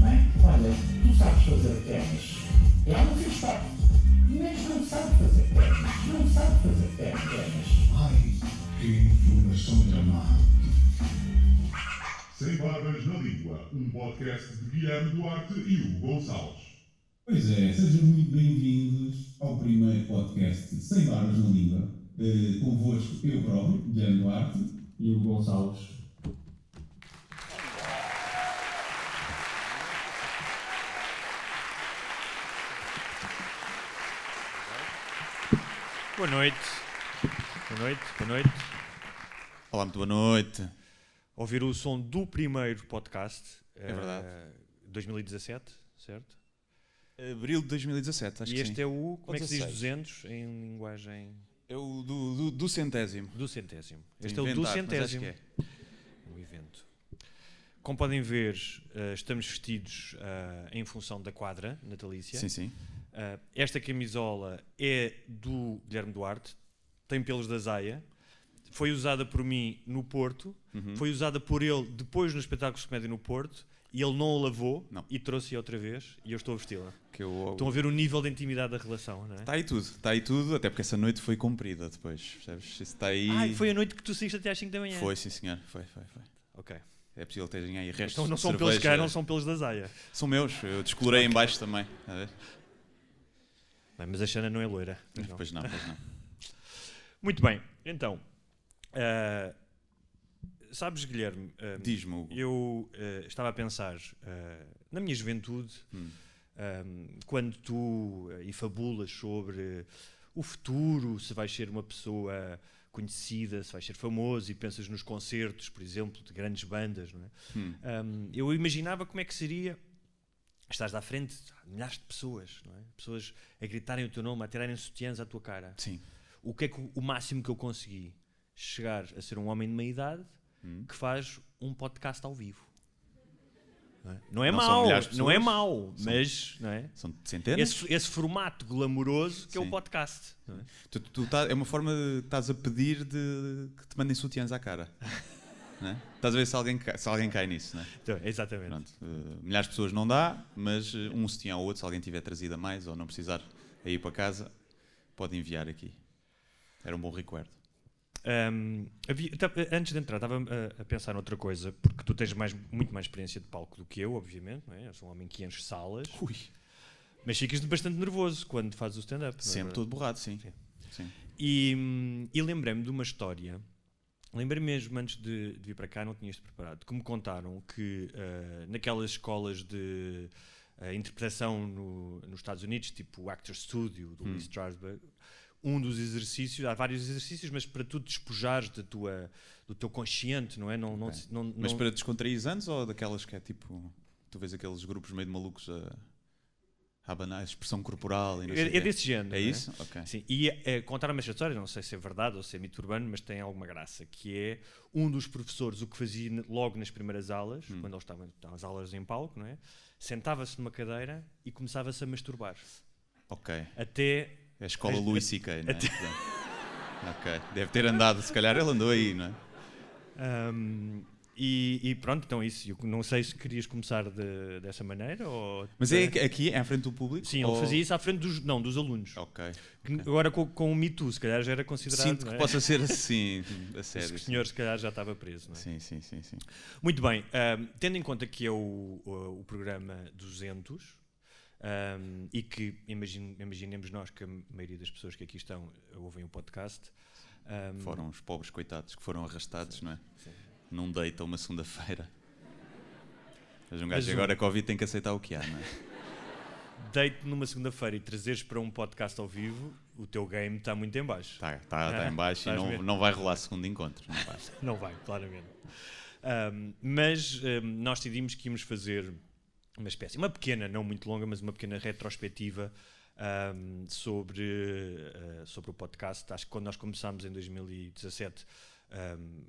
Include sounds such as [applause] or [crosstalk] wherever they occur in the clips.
Bem, olha, tu sabes fazer ténis. Ela não fez parte, mas não sabe fazer ténis. Não sabe fazer ténis. Ai, que informação de dramática. Sem Barbas na Língua, um podcast de Guilherme Duarte e Hugo Gonçalves. Pois é, sejam muito bem-vindos ao primeiro podcast Sem Barbas na Língua. Uh, convosco eu próprio, Guilherme Duarte. E o Gonçalves. Boa noite. Boa noite, boa noite. Olá, muito boa noite. Ouvir o som do primeiro podcast. É verdade. 2017, eh, certo? Abril de 2017, acho e que sim. E este é o, como é que se diz 200 em linguagem... É o do, do, do centésimo. Do centésimo. Este Inventar, é o do centésimo. acho que é. Um evento. Como podem ver, uh, estamos vestidos uh, em função da quadra natalícia. Sim, sim. Uh, esta camisola é do Guilherme Duarte, tem pelos da Zaia, foi usada por mim no Porto, uhum. foi usada por ele depois no espetáculo de comédia no Porto, e ele não a lavou não. e trouxe outra vez e eu estou a vesti-la. Eu... Estão a ver o nível de intimidade da relação, não é? Está aí tudo, está aí tudo, até porque essa noite foi comprida depois, percebes? Está aí... Ah, foi a noite que tu saíste até às 5 da manhã? Foi, sim senhor, foi, foi, foi. Ok. É possível terem aí restos então, não são cerveja. pelos que eram, são pelos da Zaia. São meus, eu descolorei okay. em baixo também. Tá a ver? Bem, mas a Xana não é loira. Pois não, pois não. Pois não. [laughs] Muito bem, então. Uh, sabes, Guilherme? Uh, Diz-me, Eu uh, estava a pensar na minha juventude, hum. quando tu uh, fabulas sobre o futuro, se vais ser uma pessoa conhecida, se vais ser famoso e pensas nos concertos, por exemplo, de grandes bandas, não é? Hum. Um, eu imaginava como é que seria estás à frente de milhares de pessoas, não é? Pessoas a gritarem o teu nome, a tirarem sutiãs à tua cara. Sim. O que é que o máximo que eu consegui? Chegar a ser um homem de meia idade hum. que faz um podcast ao vivo. Não é, não é mau, não é mau, mas são, não é? são centenas. Esse, esse formato glamouroso que Sim. é o podcast. É? Tu, tu, tu tá, é uma forma de estás a pedir de que te mandem sutiãs à cara. [laughs] Né? Estás a ver se alguém, cai, se alguém cai nisso, né? então, exatamente. Pronto, uh, milhares de pessoas não dá, mas eh, um se tinha ao outro, se alguém tiver trazida mais ou não precisar ir para casa, pode enviar aqui. Era um bom recuerdo. Um, havia, então, eh, antes de entrar, estava a, a, pensar noutra coisa, porque tu tens mais, muito mais experiência de palco do que eu, obviamente, não é? Eu sou um homem que enche salas. Ui. Mas ficas bastante nervoso quando fazes o stand-up. É? Sempre é? todo borrado, sim. sim. sim. E, hum, e lembrei-me de uma história lembro me mesmo, antes de, de, vir para cá, não tinha isto preparado, que me contaram que uh, naquelas escolas de uh, interpretação no, nos Estados Unidos, tipo o Actor Studio do hum. Lee Strasberg, um dos exercícios, há vários exercícios, mas para tu despojares de tua, do teu consciente, não é? Não, okay. não, não, mas para descontrair antes ou daquelas que é tipo, tu vês aqueles grupos meio de malucos a. Uh Abanar, expressão corporal. é, é desse género. É, é? isso? É? Ok. Sim. E é, é contar uma história, não sei se é verdade ou se é mito urbano, mas tem alguma graça, que é um dos professores, o que fazia logo nas primeiras aulas, hum. quando eles estavam as aulas em palco, não é? Sentava-se numa cadeira e começava-se a masturbar. Ok. Até... É a escola a, Louis C.K., Até... ok. Deve ter andado, se calhar ele andou aí, não é? Um, e, e, pronto, então isso. Eu não sei se querias começar de, dessa maneira ou. Mas é aqui, é à frente do público? Sim, ou... ele fazia isso à frente dos, não, dos alunos. Ok. okay. Agora com, com o Me Too, se calhar já era considerado. Sinto que é? possa ser assim, a [laughs] sério. O senhor, se calhar, já estava preso, não é? Sim, sim, sim. sim. Muito bem, um, tendo em conta que é o, o, o programa 200. Um, e que imagine, imaginemos nós que a maioria das pessoas que aqui estão ouvem o podcast um, foram os pobres coitados que foram arrastados, sim, não é? Sim não a uma segunda-feira. Mas um gajo agora é um... Covid tem que aceitar o que há, não é? [laughs] Deite numa segunda-feira e trazeres para um podcast ao vivo, o teu game está muito em baixo. Está tá, tá em [laughs] baixo e não, não vai rolar segundo encontro. Não vai, [laughs] não vai claramente. Um, mas um, nós decidimos que íamos fazer uma espécie, uma pequena, não muito longa, mas uma pequena retrospectiva um, sobre, uh, sobre o podcast. Acho que quando nós começámos em 2017, um,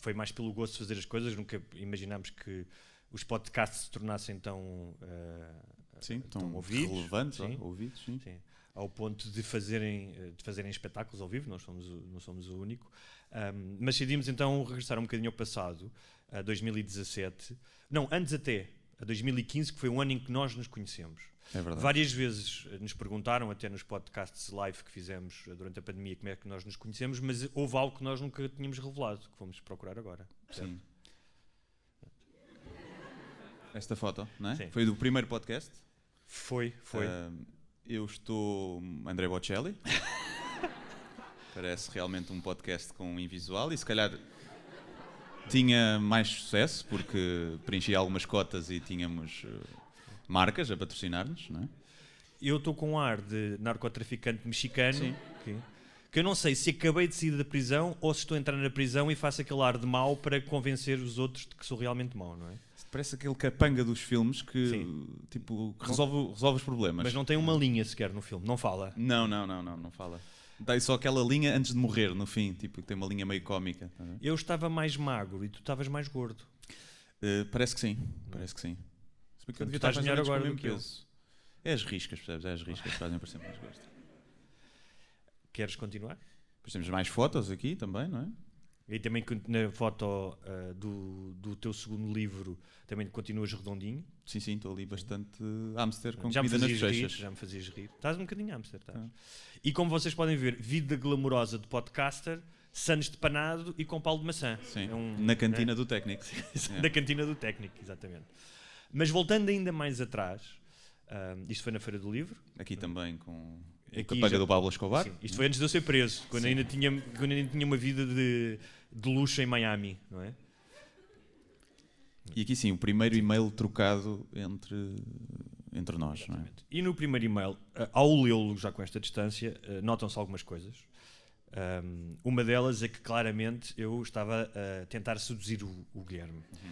foi mais pelo gosto de fazer as coisas, nunca imaginámos que os podcasts se tornassem tão, uh, sim, tão, tão ouvidos, relevantes, sim. Ó, ouvidos, sim. sim. ao ponto de fazerem, eh, de fazerem espetáculos ao vivo, nós somos, não somos o único. Um, mas decidimos então regressar um bocadinho ao passado, a 2017, não, antes até, a 2015, que foi um ano em que nós nos conhecemos. É verdade. Várias vezes eh, nos perguntaram, até nos podcasts live que fizemos eh, durante a pandemia, como é que nós nos conhecemos, mas houve algo que nós nunca tínhamos revelado, que vamos procurar agora. Sim. Esta foto, não é? Sim. Foi do primeiro podcast? Foi, foi. Uh, eu estou André Bocelli. [laughs] Parece realmente um podcast com invisual e se calhar tinha mais sucesso porque preenchia algumas cotas e tínhamos marcas a patrocinar-nos, não é? Eu estou com um ar de narcotraficante mexicano, que, que, eu não sei se acabei de sair da prisão ou se estou a entrar na prisão e faço aquele ar de mau para convencer os outros de que sou realmente mau, não é? Parece aquele capanga dos filmes que Sim. tipo resolve, resolve os problemas. Mas não tem uma linha sequer no filme, não fala. Não, não, não, não, não fala. Dá só aquela linha antes de morrer, no fim, tipo, tem uma linha meio cómica. Tá eu estava mais magro e tu estavas mais gordo. Uh, parece que sim, parece que sim. Se bem que eu devia estar melhor agora do que peso. É as riscas, percebes? É as riscas que fazem sempre mais gosto. Queres continuar? temos mais fotos aqui também, não é? E também na foto uh, do, do teu segundo livro também continuas redondinho. Sim, sim, estou ali bastante hamster com já comida nas bochechas. Já me fazias rir. Estás um bocadinho hamster, estás. Ah. E como vocês podem ver, vida glamourosa de podcaster, sanos de panado e com paulo de maçã. Sim, é um, na cantina né? do técnico. [laughs] na cantina do técnico, exatamente. Mas voltando ainda mais atrás, uh, isto foi na Feira do Livro. Aqui também com. Aqui a do Pablo Escobar. Sim, isto foi antes de eu ser preso, quando, ainda tinha, quando ainda tinha uma vida de, de luxo em Miami, não é? E aqui sim, o primeiro e-mail trocado entre entre nós. Exatamente. Não é? E no primeiro e-mail, ah, ao lê-lo já com esta distância, ah, notam-se algumas coisas. Um, uma delas é que claramente eu estava a tentar seduzir o, o Guilherme. Uhum.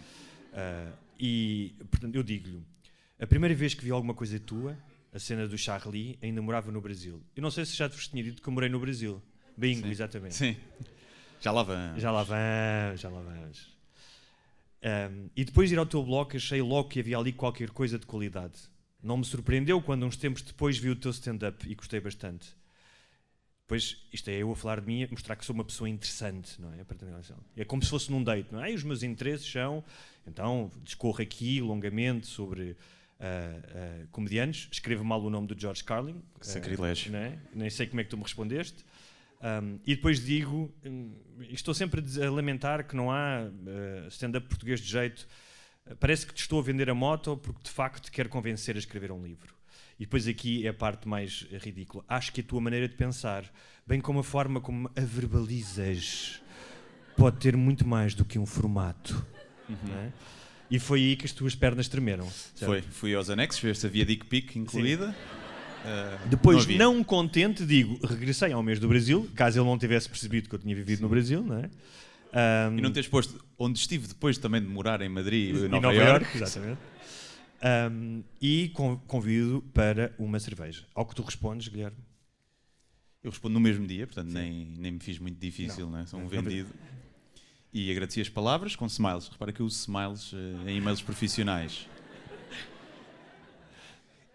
Uh, e, portanto, eu digo-lhe, a primeira vez que vi alguma coisa tua, a cena do Charlie, ainda morava no Brasil. Eu não sei se já te tinha dito que eu morei no Brasil. Bingo, Sim. exatamente. Sim. Já lá vamos. Já lá vamos, já lá vamos. Um, e depois de ir ao teu blog, achei logo que havia ali qualquer coisa de qualidade. Não me surpreendeu quando uns tempos depois vi o teu stand-up e gostei bastante pois isto é eu a falar de mim, mostrar que sou uma pessoa interessante, não é? É como se fosse num date, não é? E os meus interesses são, então, discorro aqui longamente sobre uh, uh, comediantes, escrevo mal o nome do George Carlin. Ah, Sacrilégio. Uh, é? Nem sei como é que tu me respondeste. Um, e depois digo, hum, estou sempre a lamentar que não há stand-up português de jeito. Parece que te estou a vender a moto porque de facto te quero convencer a escrever um livro. E depois aqui é a parte mais ridícula. Acho que a tua maneira de pensar, bem como a forma como a verbalizas, pode ter muito mais do que um formato. Uhum. É? E foi aí que as tuas pernas tremeram. Certo? Foi. Fui aos anexos ver se havia dick pic incluída. Uh, Depois, não, não, contente, digo, regressei ao mês do Brasil, caso ele não tivesse percebido que eu tinha vivido Sim. no Brasil, não é? Um... E não teres posto onde estive depois também de morar em Madrid e Nova, Nova York. York exatamente. Um, e convido para uma cerveja. Ao que tu respondes, Guilherme? Eu respondo no mesmo dia, portanto nem, nem me fiz muito difícil, não, é? Sou um vendido. E agradeci as palavras com smiles. Repara que eu uso smiles uh, em e-mails profissionais.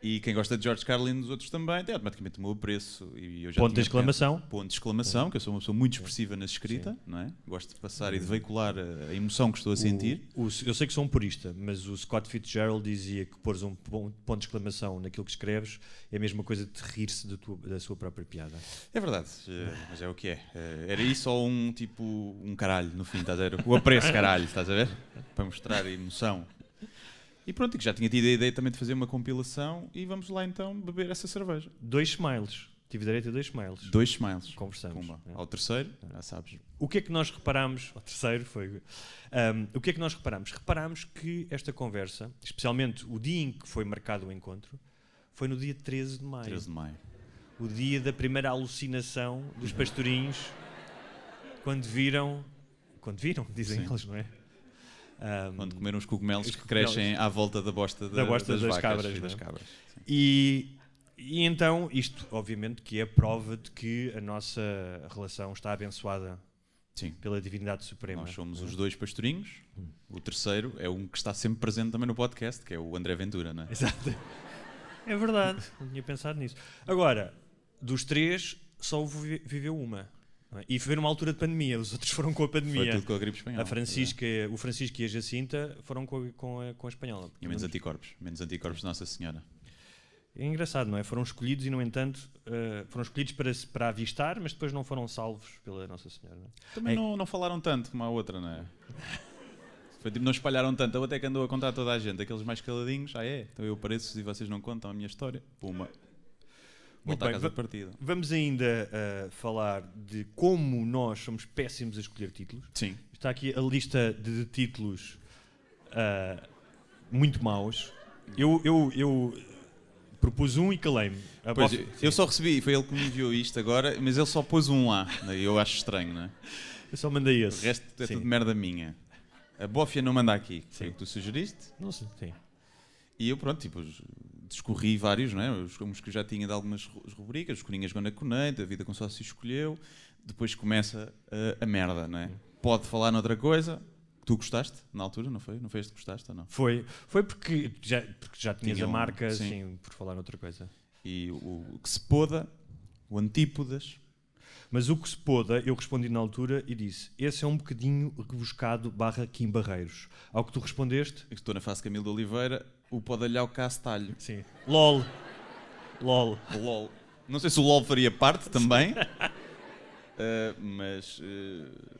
E quem gosta de George Carlin dos outros também tem automaticamente o meu apreço. E eu já ponto de exclamação. ponto de exclamação, que eu sou uma pessoa muito expressiva na escrita, Sim. não é? Gosto de passar e de veicular a emoção que estou a sentir. o, eu sei que sou um purista, mas o Scott Fitzgerald dizia que pôres um ponto de exclamação naquilo que escreves é a mesma coisa de rir-se da sua própria piada. É verdade, eh, mas é o que é. Eh, era isso ou um tipo, um caralho no fim, estás a ver? O apreço, caralho, estás a ver? Para mostrar a emoção. E pronto, que já tinha tido a ideia também de fazer uma compilação e vamos lá então beber essa cerveja. Dois smiles. Tive direito a dois smiles. Dois smiles. Conversamos. Pumba. É. Ao terceiro, é. já sabes. O que é que nós reparámos? Ao terceiro foi. Um, o que é que nós reparámos? Reparámos que esta conversa, especialmente o dia em que foi marcado o encontro, foi no dia 13 de maio. 13 de maio. O dia da primeira alucinação dos pastorinhos quando viram. Quando viram, [laughs] dizem Sim. eles, não é? Um, Onde comeram os cogumelos que crescem à volta da bosta, da, da bosta das, das, vacas cabras, e é? das cabras. E, e, então, isto obviamente que é prova de que a nossa relação está abençoada Sim. pela divindade suprema. Nós somos os dois pastorinhos, o terceiro é um que está sempre presente também no podcast, que é o André Ventura, não é? Exato. É verdade, não tinha pensado nisso. Agora, dos três, só viveu uma. É? E foi numa altura de pandemia, os outros foram com a pandemia. Foi tudo com a gripe espanhola. A Francisca, é. O Francisco e a Jacinta foram com a, com a, com a espanhola. E menos anticorpos, menos anticorpos Nossa Senhora. É engraçado, não é? Foram escolhidos e, no entanto, uh, foram escolhidos para, para avistar, mas depois não foram salvos pela Nossa Senhora. Não é? Também é. Não, não falaram tanto como a outra, não é? [laughs] Foi tipo, não espalharam tanto. Eu até que andou a contar a toda a gente. Aqueles mais caladinhos, ah é? Então eu apareço e vocês não contam a minha história. Puma. Muito bem, casa de partida. Vamos ainda uh, falar de como nós somos péssimos a escolher títulos. Sim. Está aqui a lista de, títulos uh, muito maus. Eu, eu, eu propus um e calei-me. Pois, eu, eu, só recebi, foi ele que me enviou isto agora, mas ele só pôs um lá. Né? Eu acho estranho, não é? Eu só mandei esse. O resto é sim. tudo merda minha. A Bófia não manda aqui, foi o que tu sugeriste. Não sei, sim. E eu, pronto, tipo, discorri vários, não é? Os, uns que já tinha de algumas rubricas, os Coringas Gona Conate, A Vida com Sócio Escolheu, depois começa uh, a merda, não é? Pode falar noutra coisa, Tu gostaste na altura, não foi? Não foi este que gostaste ou não? Foi, foi porque já, porque já tinhas Tinha um, a marca, sim. sim. por falar noutra coisa. E o, o, que se poda, o antípodas. Mas o que se poda, eu respondi na altura e disse: esse é um bocadinho rebuscado barra Kim Barreiros. Ao que tu respondeste. Estou na face Camilo de Oliveira, o Podalhau Castalho. Sim. LOL. LOL. LOL. Não sei se o LOL faria parte também. uh, [laughs] mas. Uh,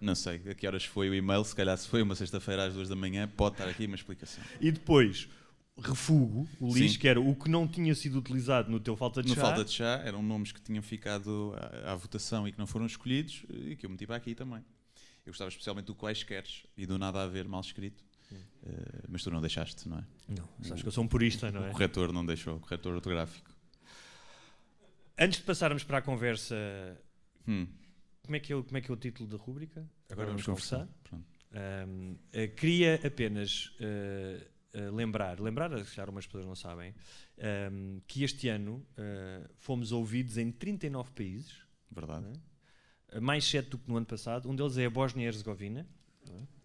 não sei a que horas foi o e-mail, se calhar se foi uma sexta-feira às duas da manhã, pode estar aqui uma explicação. E depois, refugo, o lixo, Sim. que era o que não tinha sido utilizado no teu falta de chá. No falta de chá, eram nomes que tinham ficado à, à, votação e que não foram escolhidos eh, e que eu meti para aqui também. Eu gostava especialmente do quaisqueres e do nada a ver mal escrito. Uh, mas tu não deixaste, não é? Não, acho que eu sou um purista, não é? O corretor não deixou, o corretor ortográfico. Antes de passarmos para a conversa, hum. como, é que é, como é que é o título da rúbrica? Agora, vamos, vamos conversar. conversar. Um, uh, eh, queria apenas uh, lembrar, lembrar, se calhar umas pessoas não sabem, um, que este ano fomos ouvidos em 39 países. Verdade. É? Mais sete do que no ano passado. Um deles é a Bósnia e Herzegovina. É?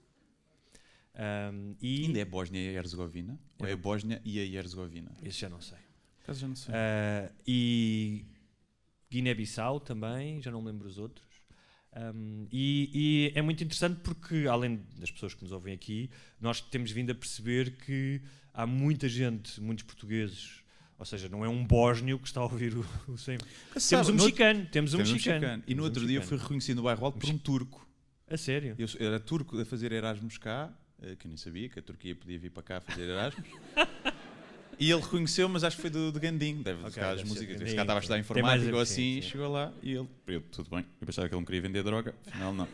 Um, e Ainda é Bósnia e Herzegovina? Ou é Bósnia e a Herzegovina? Isso já não sei. Caso já não sei. Uh, e Guiné-Bissau também, já não me lembro os outros. Um, e, e, é muito interessante porque, além das pessoas que nos ouvem aqui, nós temos vindo a perceber que há muita gente, muitos portugueses, ou seja, não é um bósnio que está a ouvir o, o Temos um mexicano, outro, temos um temos mexicano. mexicano. E no outro um dia fui reconhecido no bairro alto por um turco. A sério? Eu era turco a fazer Erasmus cá eh, que eu nem sabia, que a Turquia podia vir para cá fazer Erasmus. e ele reconheceu, mas acho que foi do, do Gandim, deve okay, tocar as músicas. Esse cara estava a estudar informática ou assim, chegou lá e ele, eu, tudo bem, eu pensava que ele não queria vender droga, afinal não.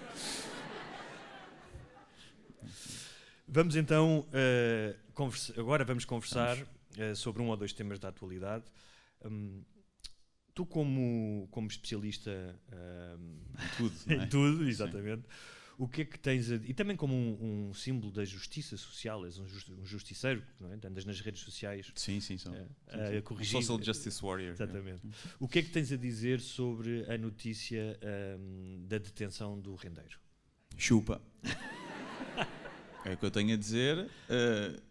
Vamos então, uh, conversa, agora vamos conversar vamos. Uh, eh, sobre um ou dois temas da atualidade. Um, tu, como, como especialista hum, em tudo, [laughs] é? em tudo, exatamente. Sim o que é que tens a... E também como um, um símbolo da justiça social, és um, just, um justiceiro, não é? Andas nas redes sociais. Sim, sim, são. Eh, a, a corrigir. Um social eh, justice warrior. Né? Exatamente. É. O que é que tens a dizer sobre a notícia um, ehm, da detenção do rendeiro? Chupa. é o que eu tenho a dizer. Uh,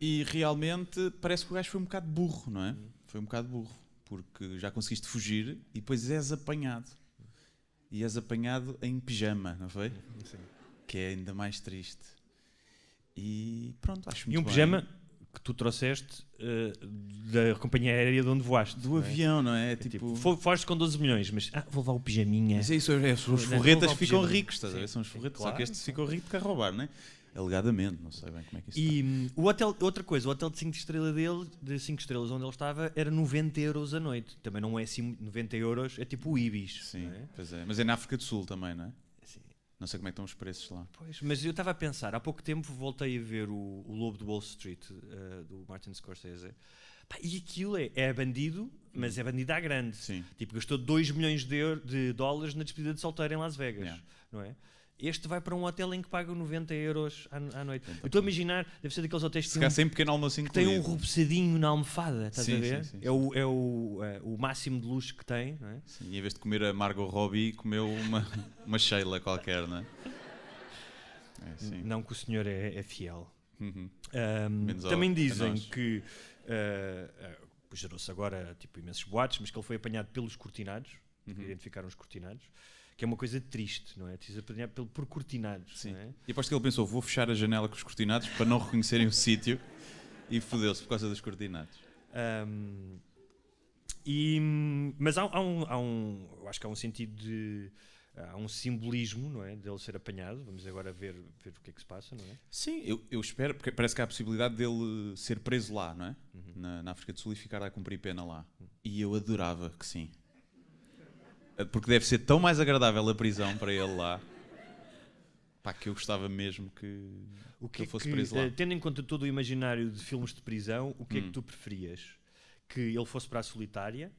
e realmente parece que o gajo foi um bocado burro, não é? Uhum. Foi um bocado burro, porque já conseguiste fugir e depois és apanhado e és apanhado em pijama, não foi? Sim. Que é ainda mais triste. E pronto, acho muito E um bem. pijama que tu trouxeste uh, da companhia aérea de onde voaste. Do não é? avião, é? não é? é tipo... tipo... Foste com 12 milhões, mas ah, vou levar o pijaminha. Mas é isso, é, é os forretas ficam ricos, estás a ver? São os forretas, claro. só que estes ficam ricos de roubar, não é? Alegadamente, não sei bem como é que isso E está. o hotel, outra coisa, o hotel de 5 estrelas dele, de 5 estrelas onde ele estava, era 90 euros a noite. Também não é assim, 90 euros, é tipo o Ibis. Sim, é? pois é. Mas é na África do Sul também, não é? Não sei como é que estão os preços lá. Pois, mas eu estava a pensar, há pouco tempo voltei a ver o, o Lobo de Wall Street, uh, do Martin Scorsese. Pá, e aquilo é, é bandido, mas hum. é bandido à grande. Sim. Tipo, gastou 2 milhões de, de, dólares na despedida de solteiro em Las Vegas, yeah. não é? Este vai para um hotel em que paga 90 euros à, à noite. Então, eu estou a imaginar, deve ser daqueles hotéis que, têm um, pequeno almoço que tem um na almofada, estás sim, a ver? Sim, sim, é, o, é, o, é o máximo de luxo que tem, não é? Sim, e em vez de comer a Margot Robbie, comeu uma, [laughs] uma Sheila qualquer, não é? é não que o senhor é, é fiel. Uhum. Um, também dizem que uh, uh gerou-se agora tipo, imensos boatos, mas que ele foi apanhado pelos cortinados, uhum. identificaram os cortinados que é uma coisa triste, não é? Tens apadrinhado pelo, por cortinados. Sim. É? E aposto que ele pensou: vou fechar a janela com os cortinados para não reconhecerem o [laughs] sítio e fodeu-se por causa dos cortinados. Um, e, mas há, há, um, há um. Eu acho que há um sentido de há um simbolismo, não é? Dele ser apanhado. Vamos agora ver, ver o que é que se passa, não é? Sim, eu, eu espero, porque parece que há a possibilidade dele ser preso lá, não é? Uhum. Na, na, África do Sul e ficar a cumprir pena lá. Uhum. E eu adorava que sim. Porque deve ser tão mais agradável a prisão para ele lá. Pá, que eu gostava mesmo que, o que, que ele é fosse que, preso lá. Eh, tendo em conta todo o imaginário de filmes de prisão, o que hum. é que hum. tu preferias? Que ele fosse para a solitária?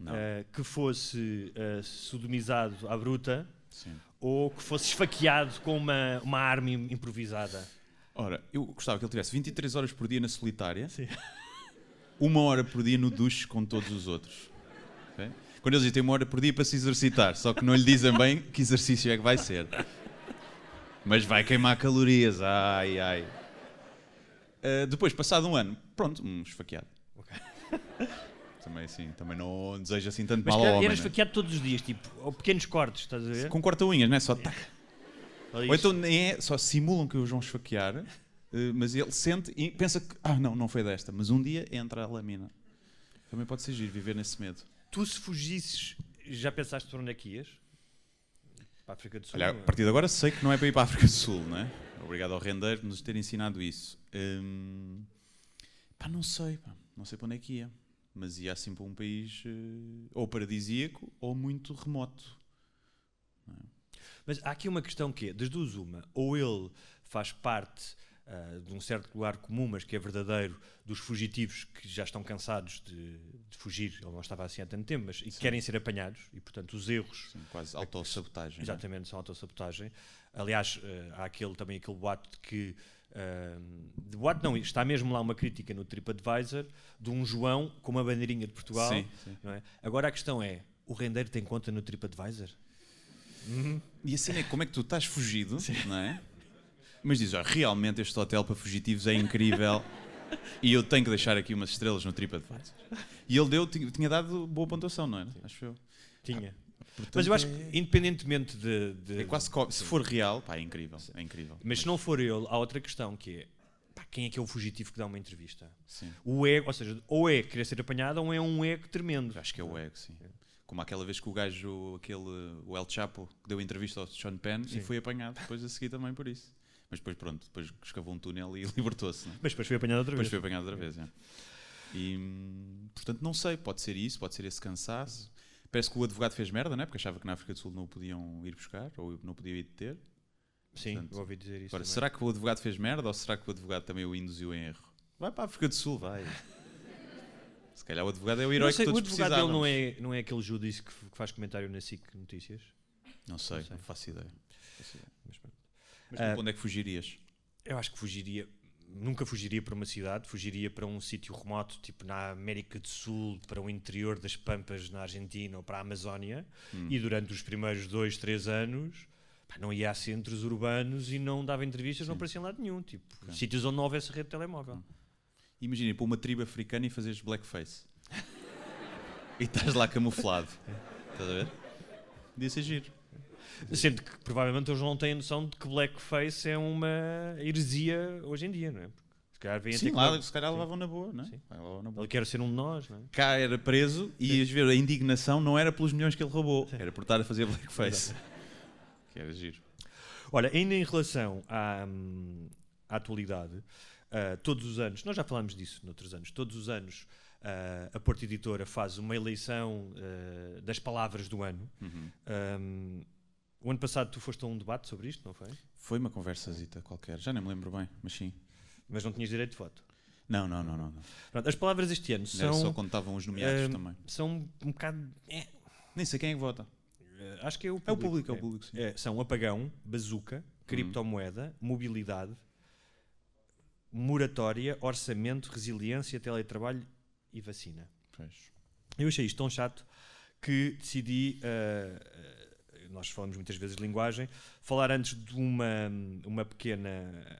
Uh, que fosse uh, sodomizado à bruta? Sim. Ou que fosse esfaqueado com uma, uma arma improvisada? Ora, eu gostava que ele tivesse 23 horas por dia na solitária, Sim. uma hora por dia no duche com todos os outros. Okay? Quando eles dizem tem uma hora por dia para se exercitar, só que não lhe dizem bem que exercício é que vai ser. Mas vai queimar calorias, ai, ai. Uh, depois, passado um ano, pronto, um esfaqueado. Okay. [laughs] também assim, também não desejo assim tanto Mas, mal cara, ao homem. Era é? esfaqueado né? todos os dias, tipo, ou pequenos cortes, estás a ver? Com corta-unhas, não é? Só é. tac. Ou então nem é, só simulam que os vão esfaquear, eh, mas ele sente e pensa que, ah não, não foi desta, mas um dia entra a lamina. Também pode ser giro, viver nesse medo. Tu, se fugisses, já pensaste por onde é que ias? Para a África do Sul? Olha, a é? partir de agora sei que não é para ir para a África do Sul, não é? Obrigado ao Rendeiro por nos ter ensinado isso. Hum, pá, não sei, pá, não sei para onde é que ia. Mas ia assim para um país eh, ou paradisíaco ou muito remoto. É? Mas há aqui uma questão que é, das duas uma, ou ele faz parte uh, de um certo lugar comum, mas que é verdadeiro, dos fugitivos que já estão cansados de, de fugir, ele não estava assim há tanto tempo, mas e querem ser apanhados, e portanto os erros... Sim, quase autossabotagem. É? Exatamente, né? são autossabotagem. Aliás, uh, há aquele, também aquele boato de que... Uh, de boato não, está mesmo lá uma crítica no TripAdvisor de um João com uma bandeirinha de Portugal. Sim, sim. É? Agora a questão é, o rendeiro tem conta no TripAdvisor? Uhum. E assim é como é que tu estás fugido, sim. não é? mas diz: oh, realmente este hotel para fugitivos é incrível. [laughs] e eu tenho que deixar aqui umas estrelas no TripAdvisor. E ele deu, tinha dado boa pontuação, não é? Acho eu. Tinha. Ah, portanto, mas eu acho é- que, independentemente de. de... É quase se for real, pá, é incrível. É incrível. Mas, mas se não for ele, há outra questão que é. Pá, quem é que é o fugitivo que dá uma entrevista? Sim. O ego, ou seja, ou é querer ser apanhado ou é um ego tremendo. Acho que é o ego, sim. Como aquela vez que o gajo, aquele, o El Chapo, que deu entrevista ao Sean Penn sim. e foi apanhado depois a seguir também por isso. Mas depois, pronto, depois escavou um túnel e [laughs] libertou-se. É? Mas depois foi apanhado outra vez. Depois foi apanhado outra vez, é. E, portanto, não sei, pode ser isso, pode ser esse cansaço. Parece que o advogado fez merda, não é Porque achava que na África do Sul não o podiam ir buscar ou não podiam ir deter. Sim, Portanto, ouvi dizer isso. Agora, será que o advogado fez merda ou será que o advogado também o induziu em erro? Vai para a África do Sul, vai. [laughs] Se calhar o advogado é o herói sei, que todos precisavam. O advogado não é, não é aquele judice que, faz comentário na SIC Notícias? Não sei, não, sei. não faço ideia. Não faço ideia. Mas, mas para ah. onde é que fugirias? Eu acho que fugiria nunca fugiria para uma cidade, fugiria para um sítio remoto, tipo na América do Sul, para o interior das Pampas na Argentina ou para a Amazónia, hum. e durante os primeiros dois, três anos pá, não ia a centros urbanos e não dava entrevistas, Sim. não aparecia em lado nenhum, tipo, claro. sítios onde não houvesse rede de telemóvel. Hum. Imagina, para uma tribo africana e fazeres blackface. [laughs] e estás lá camuflado. estás a ver? Podia ser giro. Sendo que provavelmente eles não têm noção de que blackface é uma heresia hoje em dia, não é? Porque se calhar, vêm Sim, lá, se calhar levavam na boa, não é? Sim. Levavam na boa. Ele quer ser um de nós, não é? Cá era preso e ias ver a indignação não era pelos milhões que ele roubou, era por estar a fazer blackface. que era giro. Olha, ainda em relação à, à atualidade, uh, todos os anos, nós já falámos disso noutros anos, todos os anos uh, a Porta Editora faz uma eleição uh, das palavras do ano. Uhum. O ano passado tu foste a um debate sobre isto, não foi? Foi uma conversazita qualquer, já nem me lembro bem, mas sim. Mas não tinhas direito de voto? Não, não, não. não, não. Pronto, as palavras este ano são... Era só contavam os nomeados uh, também. São um bocado... É. Nem sei quem é que vota. Uh, acho que é o é público. É o público, é, é o público, sim. É, são apagão, bazuca, criptomoeda, hum. mobilidade, moratória, orçamento, resiliência, teletrabalho e vacina. Pois. Eu achei isto tão chato que decidi... Uh, nós falamos muitas vezes de linguagem, falar antes de uma, uma pequena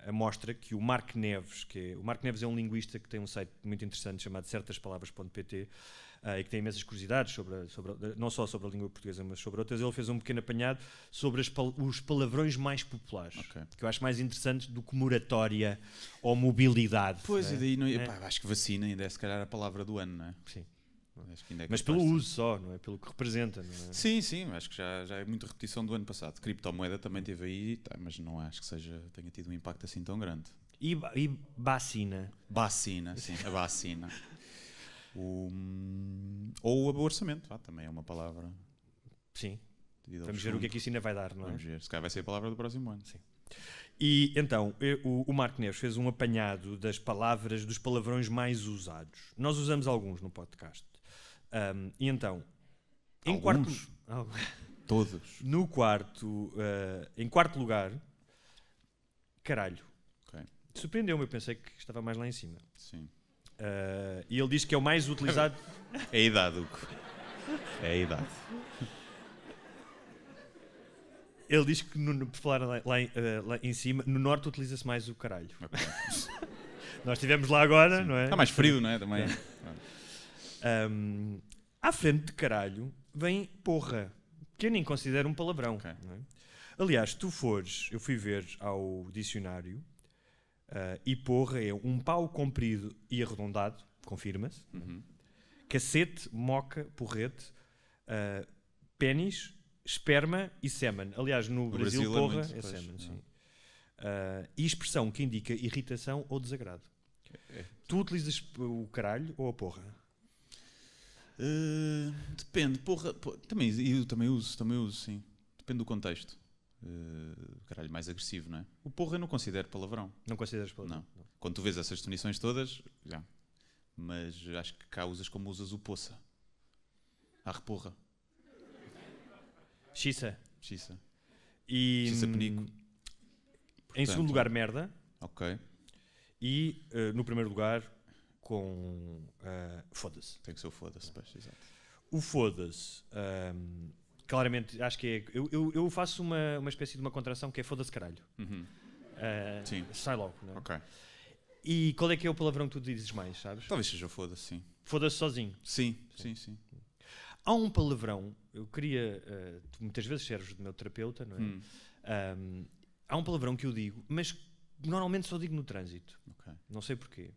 amostra que o Marco Neves, que é, o Marco Neves é um linguista que tem um site muito interessante chamado certaspalavras.pt uh, eh, e que tem imensas curiosidades, sobre, sobre, não só sobre a língua portuguesa, mas sobre outras. Ele fez um pequeno apanhado sobre as, os palavrões mais populares, okay. que eu acho mais interessante do que moratória ou mobilidade. Pois, né? e daí não, é? pá, acho que vacina ainda é se calhar a palavra do ano, não é? Sim. É? é mas pelo uso só, não é? Pelo que representa, é? Sim, sim, acho que já, já é muita repetição do ano passado. Criptomoeda também teve aí, tá, mas não acho que seja, tenha tido um impacto assim tão grande. E, e vacina? Vacina, sim, a vacina. [laughs] o, ou o aborçamento, ah, também é uma palavra. Sim. Vamos ver o que é que isso ainda vai dar, não Vamos é? Vamos ver, se calhar vai ser a palavra do próximo ano. Sim. E então, o, o Marco Neves fez um apanhado das palavras, dos palavrões mais usados. Nós usamos alguns no podcast. Um, e então, em quarto. Todos. [laughs] No quarto. Uh, em quarto lugar. Caralho. Okay. Surpreendeu-me, eu pensei que estava mais lá em cima. Sim. Uh, e ele diz que é o mais utilizado. [laughs] é a idade, É a idade. Ele diz que, no, por falar lá, lá, ah, lá, em cima, no norte utiliza-se mais o caralho. Okay. [laughs] Nós estivemos lá agora, Sim. não é? Está mais frio, não é? Também. É. Um, à frente de caralho vem porra, que eu nem considero um palavrão. Okay. É? Aliás, tu fores, eu fui ver ao dicionário uh, e porra é um pau comprido e arredondado, confirma-se. Uhum. Cacete, moca, porrete, uh, pênis, esperma e sêmen. Aliás, no, Brasil, Brasil, é porra é, é sêmen. Uh, ah, e expressão que indica irritação ou desagrado. É. Tu utilizas o caralho ou a porra? Uh, depende, porra, porra, também, eu também uso, também uso, sim. Depende do contexto. Uh, caralho, mais agressivo, não é? O porra eu não considero palavrão. Não consideras palavrão? Não. não. Quando tu vês essas definições todas, já. Mas acho que cá usas como usas o poça. A reporra. Xissa. Xissa. E, Xissa é Penico. Portanto, em segundo lugar, merda. Ok. E uh, no primeiro lugar, com uh, Foda-se. Tem que ser o Foda-se, pois, exato. O Foda-se, um, ehm, claramente, acho que é. Eu, eu, eu, faço uma, uma espécie de uma contração que é Foda-se caralho. Uhum. Uh, sim. Sai logo, não é? Ok. E qual é que é o palavrão que tu dizes mais, sabes? Talvez seja foda-se, sim. Foda-se sozinho. Sim, sim, sim, sim. Há um palavrão, eu queria. Uh, tu muitas vezes serves de meu terapeuta, não é? Hum. Um, ehm, há um palavrão que eu digo, mas normalmente só digo no trânsito. Okay. Não sei porquê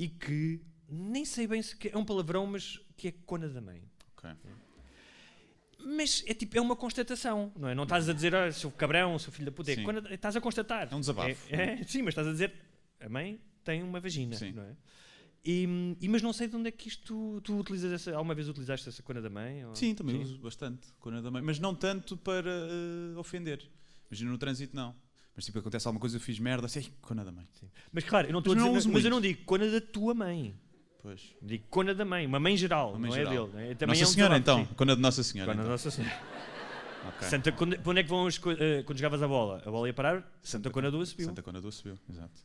e que nem sei bem se é um palavrão, mas que é cona da mãe. Okay. Mas é tipo, é uma constatação, não é? Não estás a dizer, ah, seu cabrão, seu filho da puta, é estás a constatar. É um desabafo. É, é, sim, mas estás a dizer, a mãe tem uma vagina, sim. não é? E, e, mas não sei de onde é que isto tu utilizas essa, alguma vez utilizaste essa cona da mãe? Ou? Sim, também sim. uso bastante cona da mãe, mas não tanto para uh, ofender. Imagina no trânsito não. Mas tipo, acontece alguma coisa, eu fiz merda, sei, assim, cona da mãe. Sim. Mas claro, eu não estou a é dizer, não mas muito. eu não digo cona da tua mãe. Pois. Digo cona da mãe, uma mãe geral, mãe não é geral. é dele. Né? Também Nossa é Senhora então, sim. cona de Nossa Senhora. Cona então. de Nossa Senhora. [laughs] okay. Santa, quando, para onde é que vão as uh, quando jogavas a bola? A bola ia parar, Santa, Santa Cona do subiu. Santa Cona do subiu, exato.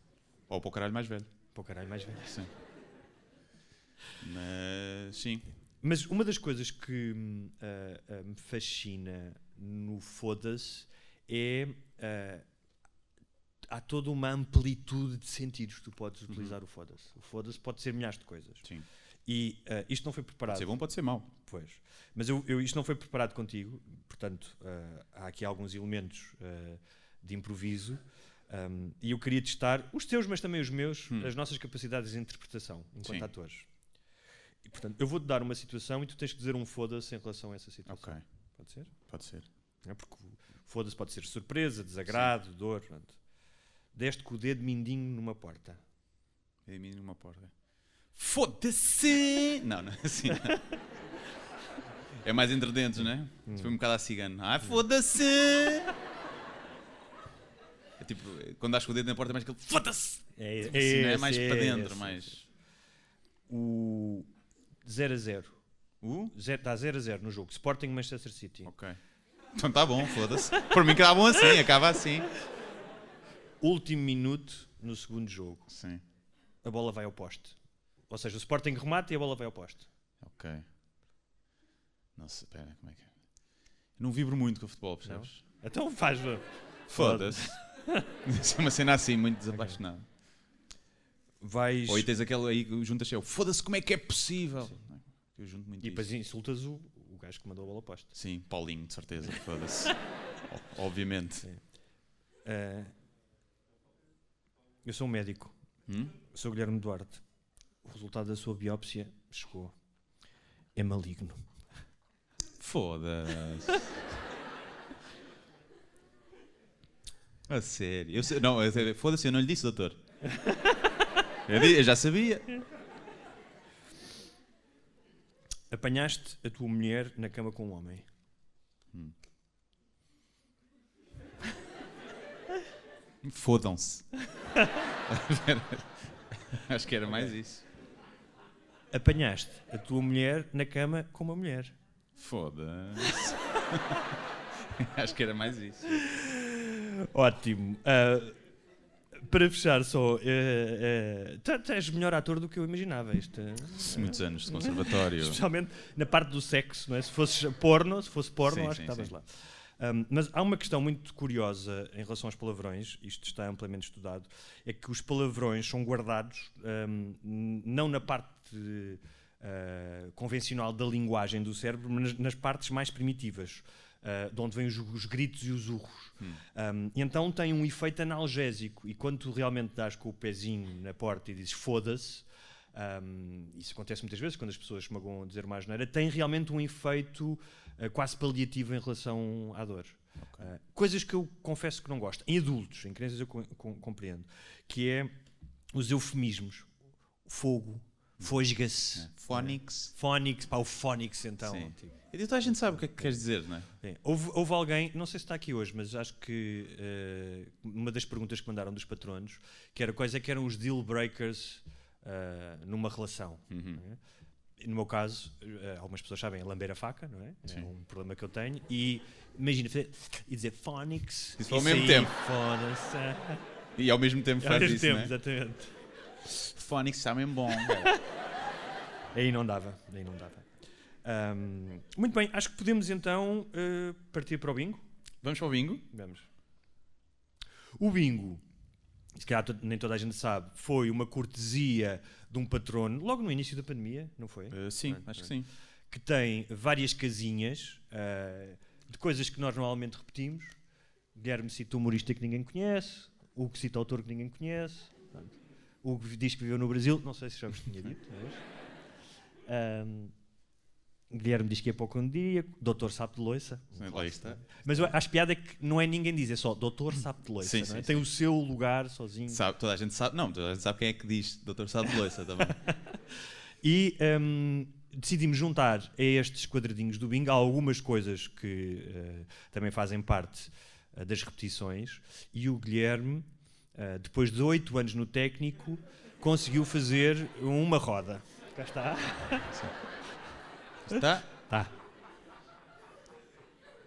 Ou para o caralho mais velho. Para o caralho mais velho. Sim. Mas, sim. Mas uma das coisas que uh, uh, me fascina no Foda-se é há toda uma amplitude de sentidos que tu podes uhum. utilizar uhum. o foda-se. O foda-se pode ser milhares de coisas. Sim. E uh, isto não foi preparado. Pode ser bom, pode ser mau. Pois. Mas eu, eu isto não foi preparado contigo, portanto, uh, há aqui alguns elementos uh, de improviso. Um, ehm, e eu queria testar os teus, mas também os meus, hum. as nossas capacidades de interpretação enquanto Sim. atores. E, portanto, eu vou-te dar uma situação e tu tens que dizer um foda-se em relação a essa situação. Ok. Pode ser? Pode ser. É porque foda-se pode ser surpresa, desagrado, Sim. dor. Pronto deste com o dedo mindinho numa porta. Dedo mindinho numa porta. Foda-se! Não, não é [laughs] assim. Não. É mais entre dentes, não é? Hum. Foi um bocado a cigano. Ai, foda-se! É tipo, quando acho que o dedo na porta é mais aquele foda-se! É, tipo é, assim, é, é, mais é, para dentro, mais. O 0 a 0. O? Está 0 a 0 no jogo. Sporting Manchester City. Ok. Então tá bom, foda-se. Por mim que tá bom assim, acaba assim último minuto no segundo jogo. Sim. A bola vai ao poste. Ou seja, o Sporting remata e a bola vai ao poste. Ok. Não se espera, como é que é? Não vibro muito com o futebol, percebes? Não? Então faz. Foda-se. Isso é uma cena assim, muito desapaixonada. Okay. Vais... Ou aí tens aquela aí que juntas eu, é foda-se, como é que é possível? Sim. É? Eu junto muito E depois insultas o, o gajo que mandou a bola poste. Sim, Paulinho, de certeza, foda-se. [laughs] Obviamente. Uh, eu sou um médico. Hum? Sou Guilherme Duarte. O resultado da sua biópsia chegou. É maligno. Foda-se. A sério? não, foda-se, eu não lhe disse, doutor. Eu, eu já sabia. Apanhaste a tua mulher na cama com um homem. Hum. Fodam-se. [laughs] Acho que era mais é. isso. Apanhaste a tua mulher na cama com uma mulher. Foda-se. [laughs] Acho que era mais isso. Ótimo. Uh, para fechar só, uh, uh, és melhor ator do que eu imaginava. Este, Muitos eh, anos de [laughs] conservatório. Especialmente na parte do sexo, não é? Se fosse porno, se fosse porno, sim, acho sim, que estavas lá. Um, mas há uma questão muito curiosa em relação aos palavrões, isto está amplamente estudado, é que os palavrões são guardados um, não na parte uh, convencional da linguagem do cérebro, mas nas partes mais primitivas. Uh, de onde vêm os, os, gritos e os urros. Hum. Um, e então tem um efeito analgésico, e quando tu realmente dás com o pezinho na porta e dizes foda-se, um, isso acontece muitas vezes quando as pessoas magoam a dizer mais não tem realmente um efeito eh, quase paliativo em relação à dor. Okay. Uh, coisas que eu confesso que não gosto. Em adultos, em crianças eu compreendo. Que é os eufemismos. Fogo, Fosga-se. É. Phonics. Phonics, eh, pá, o Phonics então. Sim. Então a gente sabe o que é que queres dizer, não é? é? Houve, houve, alguém, não sei se está aqui hoje, mas acho que uh, uma das perguntas que mandaram dos patronos, que era quais é que eram os deal breakers uh, numa relação. Uhum. Né? no meu caso, eh, algumas pessoas sabem, é lamber a faca, não é? é Sim. É um problema que eu tenho. E imagina fazer, e dizer phonics. Isso ao mesmo Foda-se. E ao mesmo tempo faz isso, tempo, né? exatamente. Phonics está mesmo bom. [laughs] aí não dava, aí não dava. Um, muito bem, acho que podemos então uh, partir para o bingo. Vamos para o bingo? Vamos. O bingo, se calhar nem toda a gente sabe, foi uma cortesia de um patrono, logo no início da pandemia, não foi? Uh, sim, é? acho que sim. Que tem várias casinhas uh, de coisas que nós normalmente repetimos. Guilherme cita humorista que ninguém conhece, o que cita autor que ninguém conhece, o que diz que viveu no Brasil, não sei se já vos tinha dito. Mas, um, [laughs] ehm, Guilherme diz que é pouco um dia, doutor sapo de loiça. lá está. Mas a piada é que não é ninguém diz, é só doutor sapo de loiça. Sim, é? sim, Tem o seu lugar sozinho. Sabe, toda a gente sabe, não, toda a gente sabe quem é que diz doutor sapo de loiça também. [laughs] e um, decidimos juntar a estes quadradinhos do bingo algumas coisas que uh, também fazem parte uh, das repetições. E o Guilherme, uh, depois de oito anos no técnico, conseguiu fazer uma roda. Cá está. Está? Está.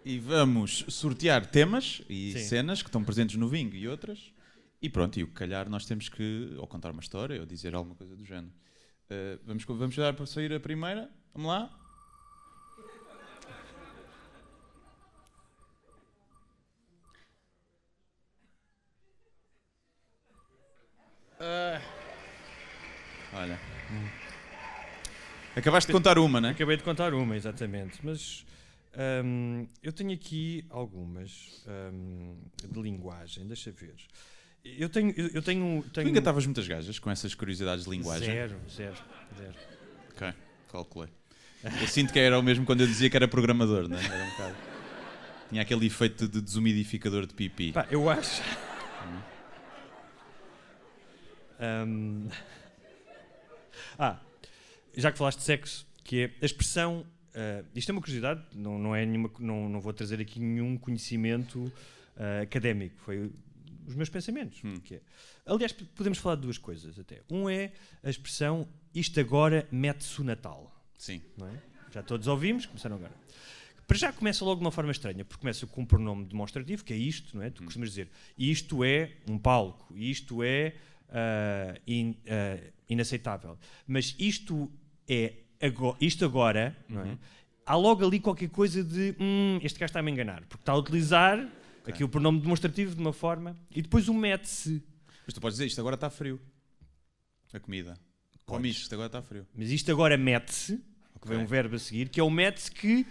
E vamos sortear temas e Sim. cenas que estão presentes no Ving e outras. E pronto, e o que calhar nós temos que ou contar uma história ou dizer alguma coisa do género. Uh, vamos, vamos dar para sair a primeira? Vamos lá? Uh. Olha. Hum. Acabaste de contar uma, é? Acabei de contar uma, exatamente. Mas um, eu tenho aqui algumas um, de linguagem, deixa ver. Eu tenho. Eu, tenho, tenho... Tu engatavas muitas gajas com essas curiosidades de linguagem? Zero, zero, zero. Ok, calculei. Eu sinto que era o mesmo quando eu dizia que era programador, é? Era um bocado. Tinha aquele efeito de desumidificador de pipi. Pá, eu acho. Uhum. Hum. Um... [laughs] Ah, já que falaste de sexo, que é a expressão. Uh, isto é uma curiosidade, não, não, é nenhuma, não, não vou trazer aqui nenhum conhecimento uh, académico, foi os meus pensamentos. Hum. É. Aliás, podemos falar de duas coisas até. Um é a expressão isto agora mete-se o Natal. Sim. É? Já todos ouvimos, começaram agora. Para já começa logo de uma forma estranha, porque começa com um pronome demonstrativo, que é isto, não é? Tu hum. costumas dizer isto é um palco, isto é uh, in, uh, inaceitável. Mas isto é agora, isto agora, é? uhum. é? há logo ali qualquer coisa de hum, este gajo está a me enganar, porque está a utilizar okay. aqui o pronome demonstrativo de uma forma e depois o mete-se. Mas tu podes dizer isto agora está frio. A comida. Come isto, agora está frio. Mas isto agora mete-se, okay. que vem um verbo a seguir, que é o mete-se que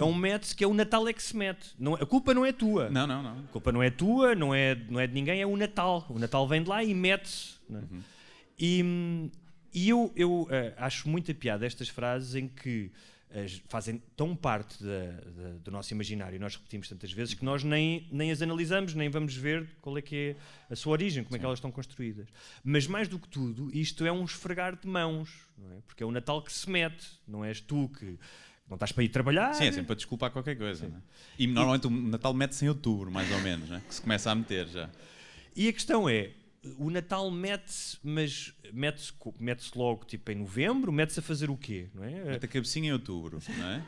é um mete que é o Natal é que se mete. Não, é, a culpa não é tua. Não, não, não. A culpa não é tua, não é, não é de ninguém, é o Natal. O Natal vem de lá e mete-se. É? Uhum. E, e eu, eu uh, acho muita piada estas frases em que as, eh, fazem tão parte da, da, do nosso imaginário, nós repetimos tantas vezes, que nós nem, nem as analisamos, nem vamos ver qual é que é a sua origem, como Sim. é que elas estão construídas. Mas mais do que tudo, isto é um esfregar de mãos, é? porque é o Natal que se mete, não és tu que não estás para ir trabalhar. Sim, é sempre para desculpar qualquer coisa. Né? E normalmente e... o Natal mete-se em outubro, mais ou menos, né? que se começa a meter já. E a questão é, o Natal mete-se, mas mete-se mete logo tipo em novembro, mete-se a fazer o quê? Não é? Mete a cabecinha em outubro, não é?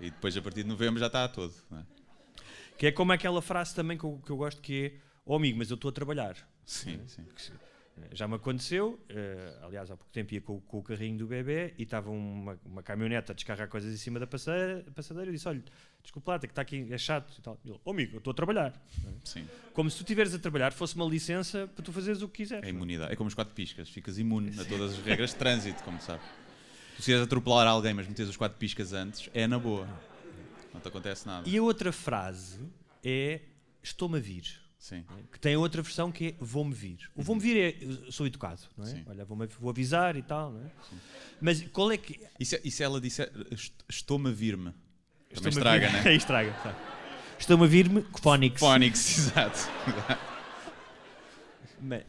e depois a partir de novembro já está a todo, não é? Que é como aquela frase também que eu, que eu gosto que é Oh amigo, mas eu estou a trabalhar. Sim, é? sim. Já me aconteceu, uh, aliás, há pouco tempo ia com, com, o carrinho do bebê e estava uma, uma a descarregar coisas em cima da passadeira, Eu e disse: Olha, desculpa lá, que está aqui, é chato e tal. E ele, oh, amigo, eu estou a trabalhar. Sim. Como se tu estiveres a trabalhar, fosse uma licença para tu fazeres o que quiseres. É, é? imunidade. É como os quatro piscas, ficas imune a todas as regras de trânsito, como sabes. Tu se atropelar alguém, mas metes os quatro piscas antes, é na boa. Não te acontece nada. E a outra frase é estou-me a vir. Sim. É? Que tem outra versão que é vou-me vir. O vou-me vir é sou educado, não é? Sim. Olha, vou, vou avisar e tal, não é? Sim. Mas qual é que. E se, e se ela disser estou-me a vir-me? Estou estraga, vir... né? [laughs] estraga, tá. Estou-me a vir-me Phonics. Phonics, exato. Mas,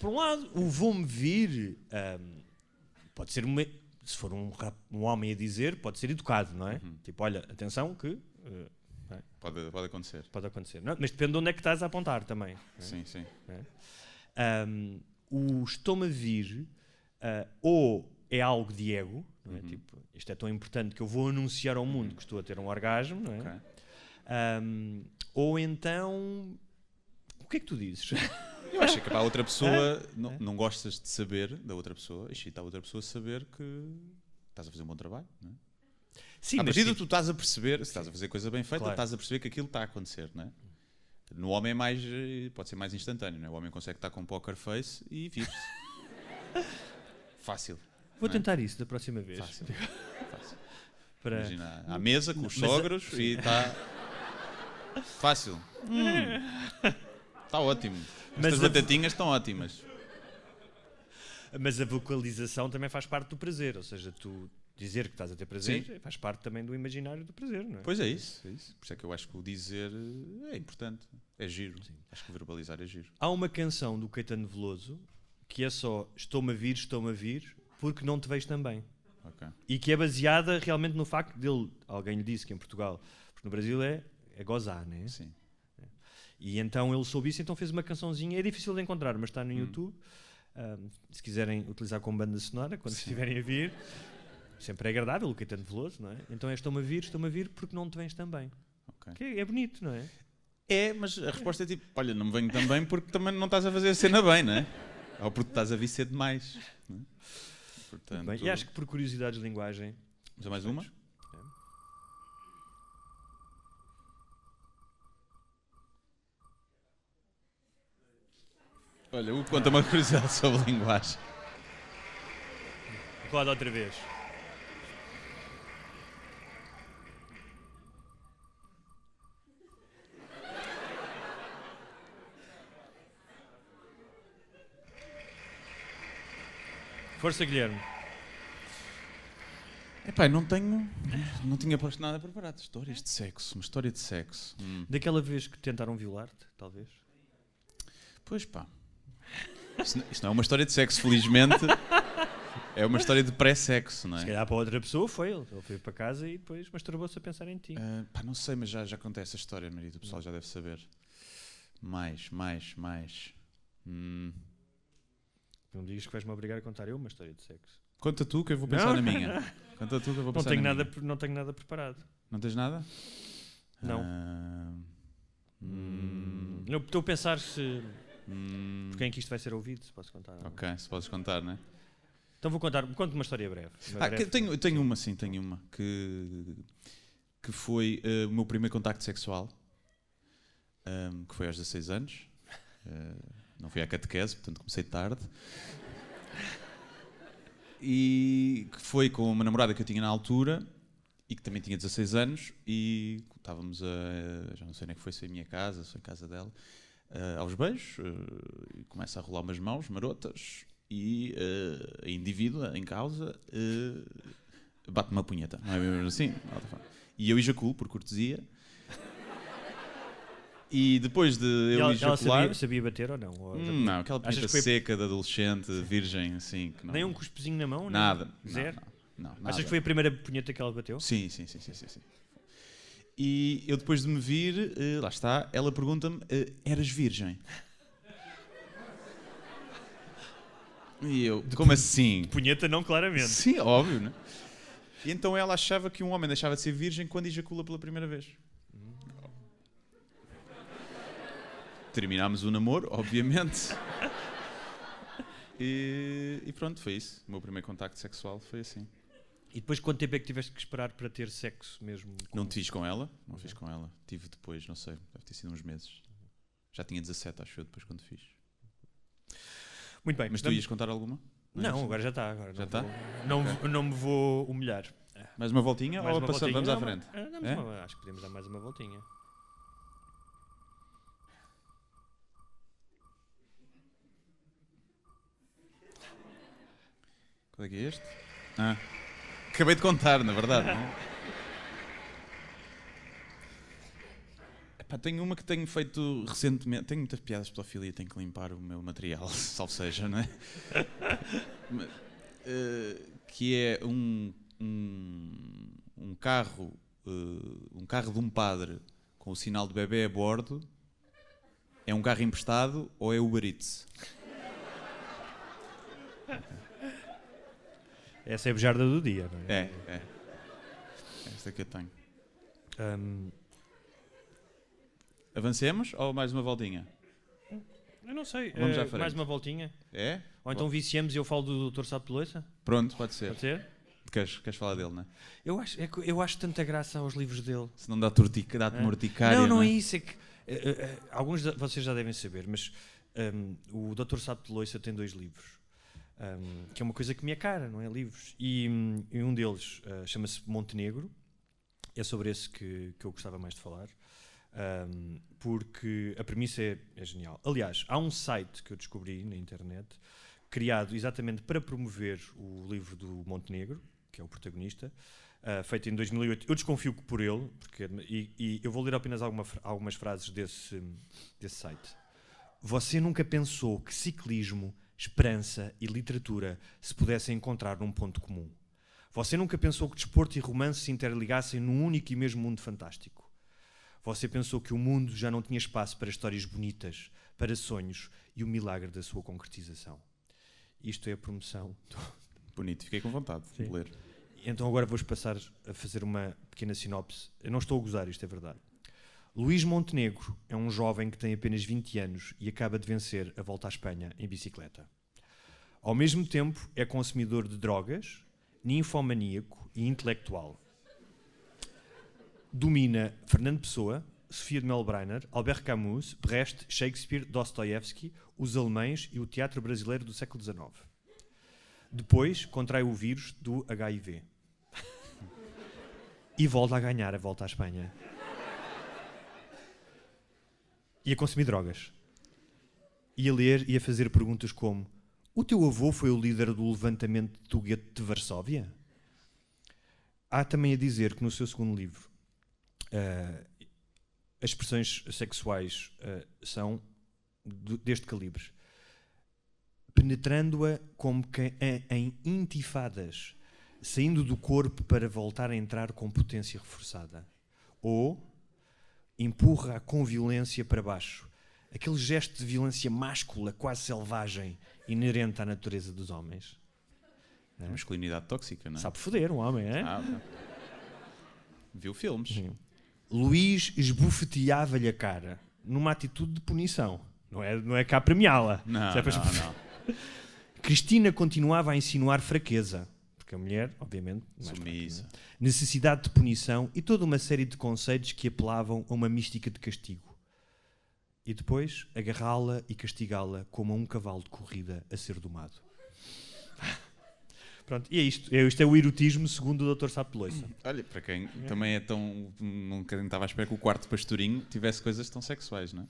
por um lado, o vou-me vir um, pode ser uma. Se for um, rap, um homem a dizer, pode ser educado, não é? Uhum. Tipo, olha, atenção que. Uh, é? pode, pode acontecer. Pode acontecer. Não, mas depende de onde é que estás a apontar também. É? Sim, sim. É? Um, o estou-me a vir uh, ou é algo de ego, não é? Uhum. Tipo, isto é tão importante que eu vou anunciar ao mundo uhum. que estou a ter um orgasmo, não é? Okay. Um, ou então, o que é que tu dizes? Eu acho que para a outra pessoa, [laughs] é? não, é? não gostas de saber da outra pessoa, e excita a outra pessoa saber que estás a fazer um bom trabalho, não é? Sim, à medida tipo, tu estás a perceber, se estás a fazer coisa bem feita, claro. estás a perceber que aquilo está a acontecer, não é? No homem é mais, pode ser mais instantâneo, não é? O homem consegue estar com poker face e vive-se. [laughs] Fácil. Vou é. tentar isso da próxima vez. Fácil. Fácil. Para... Imagina, à mesa com os sogros e está. Fácil. Está hum. Tá ótimo. Estas batatinhas estão ótimas. Mas a vocalização também faz parte do prazer, ou seja, tu dizer que estás a ter prazer sim. faz parte também do imaginário do prazer, não é? Pois é isso, é isso. Por isso é que eu acho que o dizer eh, é importante, é giro. Sim. Acho que verbalizar é giro. Há uma canção do Caetano Veloso que é só Estou-me a vir, estou-me a vir, porque não te vejo também. Okay. E que é baseada realmente no facto dele, alguém lhe disse que em Portugal, porque no Brasil é, é gozar, né? Sim. E então ele soube isso, então fez uma cançãozinha, é difícil de encontrar, mas está no hum. YouTube. Um, se quiserem utilizar como banda sonora, quando estiverem a vir, sempre é agradável o que tanto Veloso, não é? Então é estão-me a vir, estão-me a vir porque não te vens também. Okay. É, é bonito, não é? É, mas a resposta é tipo, olha, não me venho também porque também não estás a fazer a cena bem, não é? Ou porque estás a vir cedo demais. Não [laughs] é? Portanto... e acho que por curiosidade de linguagem. Vamos a é mais uma? É. Olha, o conta uma curiosidade [laughs] sobre linguagem. Roda outra vez. Força, Guilherme. Epá, não tenho. Não tinha posto nada preparado. Histórias de sexo, uma história de sexo. Hum. Daquela vez que tentaram violar-te, talvez? Pois pá. Isto não, isto não é uma história de sexo, felizmente. [laughs] É uma história de pré-sexo, não é? Se calhar para outra pessoa foi. Ele foi para casa e depois masturbou-se a pensar em ti. Uh, pá, não sei, mas já, já contei essa história, marido. O pessoal já deve saber. Mais, mais, mais. Hum. Não tipo, digas que vais-me obrigar a contar eu uma história de sexo. Conta tu que eu vou pensar não. na minha. [laughs] Conta tu que eu vou pensar não tenho na nada, minha. Não tenho nada preparado. Não tens nada? Não. Uh... Hum... estou a pensar se... Hum... Por quem é que isto vai ser ouvido, se posso contar. Ok, se podes contar, não é? Então vou contar, conto uma história breve. Uma ah, breve. Tenho, tenho uma, sim, tenho uma. Que, que foi uh, o meu primeiro contacto sexual, um, que foi aos 16 anos. Uh, não fui à catequese, portanto comecei tarde. [laughs] E foi com uma namorada que eu tinha na altura e que também tinha 16 anos e estávamos a. já não sei nem que foi, se a minha casa, se em casa dela, uh, aos beijos uh, e começa a rolar umas mãos marotas e uh, a indivídua em causa bate-me uma punheta, não é mesmo assim? E eu ejaculo por cortesia. E depois de eu ela, ela ejacular... Sabia, sabia, bater ou não? Ou... Hum, não, aquela pinta foi... seca de adolescente, virgem, assim... Que não... Nem um cuspezinho na mão? Nada. Não, Zero? Não, não, não Achas que foi a primeira punheta que ela bateu? Sim, sim, sim, sim, sim. sim. E eu depois de me vir, uh, lá está, ela pergunta-me, uh, eras virgem? E eu, de como assim? De punheta não, claramente. Sim, óbvio, né? E então ela achava que um homem deixava de ser virgem quando ejacula pela primeira vez. Terminámos o namoro, obviamente. E, e, pronto, foi isso. O meu primeiro contacto sexual foi assim. E depois quanto tempo é que tiveste que esperar para ter sexo mesmo? Com... Não te fiz com ela, não fiz com ela. Tive depois, não sei, deve ter sido uns meses. Já tinha 17, acho eu, depois quando fiz. Muito bem. Mas tu ias contar alguma? Não, é não assim? agora já está. Agora já está? Não, tá? não, okay. não me vou humilhar. Mais uma voltinha mais ou uma passamos, voltinha? vamos à frente? Não, é? uma, acho que podemos dar mais uma voltinha. Qual é que é este? Ah. Acabei de contar, na verdade. Não é? [laughs] Epá, tenho uma que tenho feito recentemente. Tenho muitas piadas de pedofilia, tenho que limpar o meu material, [laughs] salvo seja, não é? [laughs] Mas, uh, que é um, um, um carro, uh, um carro de um padre com o sinal do bebê a bordo. É um carro emprestado ou é Uber Eats? Essa é a bejarda do dia, não é? É, é. Esta que eu tenho. Um... Avancemos ou mais uma voltinha? Eu não sei. Vamos eh, Mais uma voltinha. É? Ou então viciemos e eu falo do Dr. Sapo de Pronto, pode ser. Pode ser? Queres, queres falar dele, não é? Eu acho, é eu acho tanta graça aos livros dele. Se não dá-te urtica, é? dá urticária. Não, não, não é? é isso. É que, uh, uh, alguns de vocês já devem saber, mas um, o Dr. Sapo de tem dois livros um, que é uma coisa que me é cara, não é? Livros. E, e um deles uh, chama-se Montenegro, é sobre esse que, que eu gostava mais de falar, um, porque a premissa é, é, genial. Aliás, há um site que eu descobri na internet, criado exatamente para promover o livro do Montenegro, que é o protagonista, uh, feito em 2008. Eu desconfio que por ele, porque, é e, e eu vou ler apenas alguma, algumas frases desse, desse site. Você nunca pensou que ciclismo esperança e literatura se pudessem encontrar num ponto comum. Você nunca pensou que desporto e romance se interligassem num único e mesmo mundo fantástico. Você pensou que o mundo já não tinha espaço para histórias bonitas, para sonhos e o milagre da sua concretização. Isto é a promoção. Bonito, fiquei com vontade Sim. de ler. Então agora vou passar a fazer uma pequena sinopse. Eu não estou a gozar, isto é verdade. Luís Montenegro é um jovem que tem apenas 20 anos e acaba de vencer a volta à Espanha em bicicleta. Ao mesmo tempo, é consumidor de drogas, ninfomaníaco e intelectual. Domina Fernando Pessoa, Sofia de Melbreiner, Albert Camus, Brecht, Shakespeare, Dostoevsky, os alemães e o teatro brasileiro do século XIX. Depois contrai o vírus do HIV. [laughs] e volta a ganhar a volta à Espanha e a consumir drogas. E a ler e a fazer perguntas como: O teu avô foi o líder do levantamento do gueto de Varsóvia? Há também a dizer que no seu segundo livro uh, as expressões sexuais uh, são deste calibre, penetrando-a como que em intifadas, saindo do corpo para voltar a entrar com potência reforçada. Ou empurra com violência para baixo. Aquele gesto de violência máscula, quase selvagem, inerente à natureza dos homens. É? Masculinidade tóxica, não é? Sabe foder um homem, é? Viu filmes. Sim. Luís esbufeteava-lhe a cara, numa atitude de punição. Não é, não é cá premiá-la. Não, é não, não. Cristina continuava a insinuar fraqueza porque a mulher, obviamente, é? necessidade de punição e toda uma série de conceitos que apelavam a uma mística de castigo. E depois agarrá-la e castigá-la como a um cavalo de corrida a ser domado. [laughs] Pronto, e é isto. É, isto é o erotismo segundo o Dr. Sapo Loiça. Hum, olha, para quem também é tão. Nunca estava à espera que o quarto pastorinho tivesse coisas tão sexuais, não é?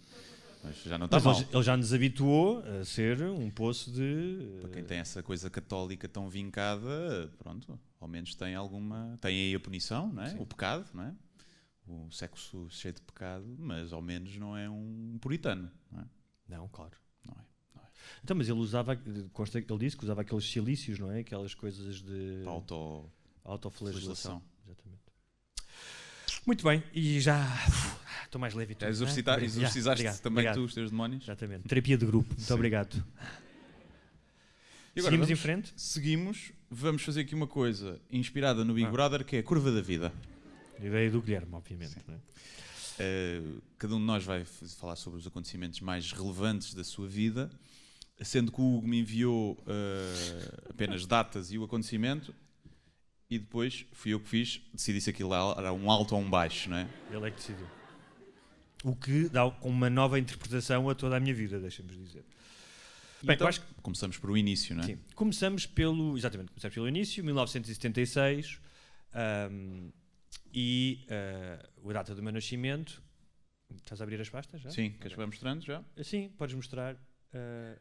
Mas já não está mal. Ele, já nos habituou a ser um poço de. Para quem tem essa coisa católica tão vincada, pronto, ao menos tem alguma. Tem aí a punição, não é? O pecado, não é? O sexo cheio de pecado, mas ao menos não é um puritano, não é? Não, claro. Não é. é. Então, mas ele usava, consta que ele disse que usava aqueles silícios, não é? Aquelas coisas de. Auto. Autoflagelação. Exatamente. Muito bem, e já Estou mais leve. Tu, é exorcizar ah, né? Exorcizaste yeah, também obrigado. tu os teus demónios? Exatamente. Terapia de grupo. Muito Sim. obrigado. Agora, seguimos vamos, em frente? Seguimos. Vamos fazer aqui uma coisa inspirada no Big ah. Brother, que é a curva da vida. A ideia do Guilherme, obviamente. É? Uh, cada um de nós vai falar sobre os acontecimentos mais relevantes da sua vida, sendo que o Hugo me enviou uh, apenas [laughs] datas e o acontecimento, e depois fui eu que fiz, decidi se aquilo era um alto ou um baixo, não é? Ele é que decidiu. O que dá uma nova interpretação a toda a minha vida, deixemos dizer. Bem, então, que... começamos pelo início, não é? Sim, começamos pelo, exatamente, começamos pelo início, 1976, um, e uh, ah, a data do meu nascimento. Estás a abrir as pastas já? Sim, queres okay. mostrando já? Ah, sim, podes mostrar. Uh,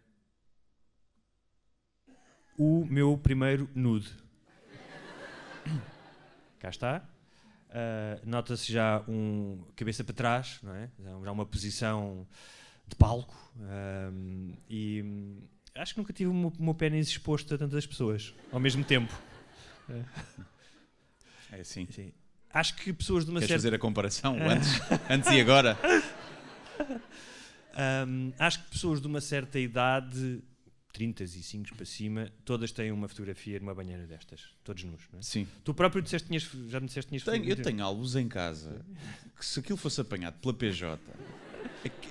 o meu primeiro nude. [coughs] Cá está. Uh, Nota-se já um cabeça para trás, não é? já uma posição de palco. Um, e acho que nunca tive o meu, o meu exposto a tantas pessoas ao mesmo tempo. É assim. Sim. Acho que pessoas de uma Queres certa... fazer a comparação [laughs] antes, antes e agora? Um, acho que pessoas de uma certa idade e 5 para cima, todas têm uma fotografia numa banheira destas, todos nus, é? Sim. Tu próprio disseste tinhas, já me disseste tinhas tenho, Eu tenho álbuns em casa que se aquilo fosse apanhado pela PJ,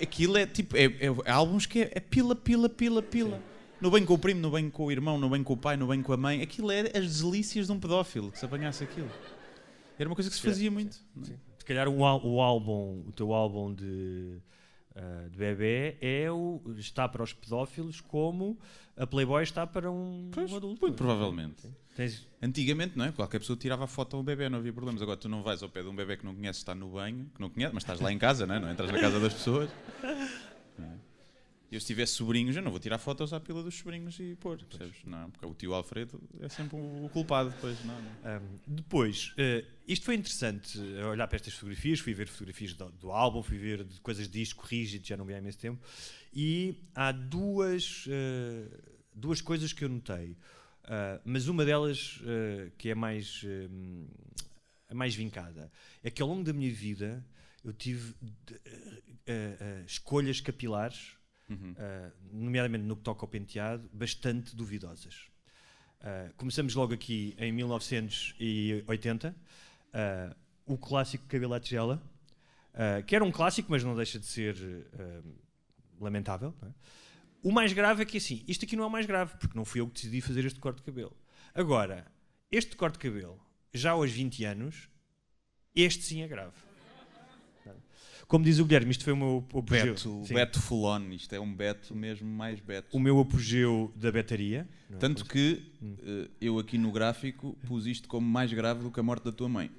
aquilo é tipo, é, é álbuns que é, é, pila, pila, pila, pila. Sim. No bem com o primo, no bem com o irmão, no bem com o pai, no bem com a mãe, aquilo é as delícias de um pedófilo que se apanhasse aquilo. Era uma coisa que se fazia sim, muito. Sim, sim. É? Se calhar o álbum, o teu álbum de uh, de bebê é o, está para os pedófilos como a Playboy está para um, pois, um adulto. Muito provavelmente. Tens... Antigamente, não é? Qualquer pessoa tirava foto a um bebê, não havia problemas. Agora tu não vais ao pé de um bebê que não conheces, está no banho, que não conhece mas estás lá em casa, não é? Não entras na casa das pessoas eu se tiver sobrinhos, eu não vou tirar fotos à pila dos sobrinhos e pôr, percebes? Não, porque o tio Alfredo é sempre o culpado depois, não, não. Um, depois, uh, isto foi interessante, eh, olhar para estas fotografias, fui ver fotografias do, do álbum, fui ver coisas de disco rígido, já não vi há imenso tempo, e há duas, uh, duas coisas que eu notei, uh, mas uma delas que é mais, a mais vincada, é que ao longo da minha vida eu tive escolhas capilares uhum. uh, nomeadamente no que toca ao penteado, bastante duvidosas. Uh, começamos logo aqui em 1980, uh, ah, o clássico cabelo à tigela, que era um clássico, mas não deixa de ser lamentável. É? O mais grave é que assim, isto aqui não é o mais grave, porque não fui eu que decidi fazer este corte de cabelo. Agora, este corte de cabelo, já aos 20 anos, este sim é grave. Como diz o Guilherme, isto foi o meu apogeu. Beto, Beto Fulon, isto é um Beto mesmo mais Beto. O meu apogeu da betaria. Não, Tanto que hum. eu aqui no gráfico pus isto como mais grave do que a morte da tua mãe.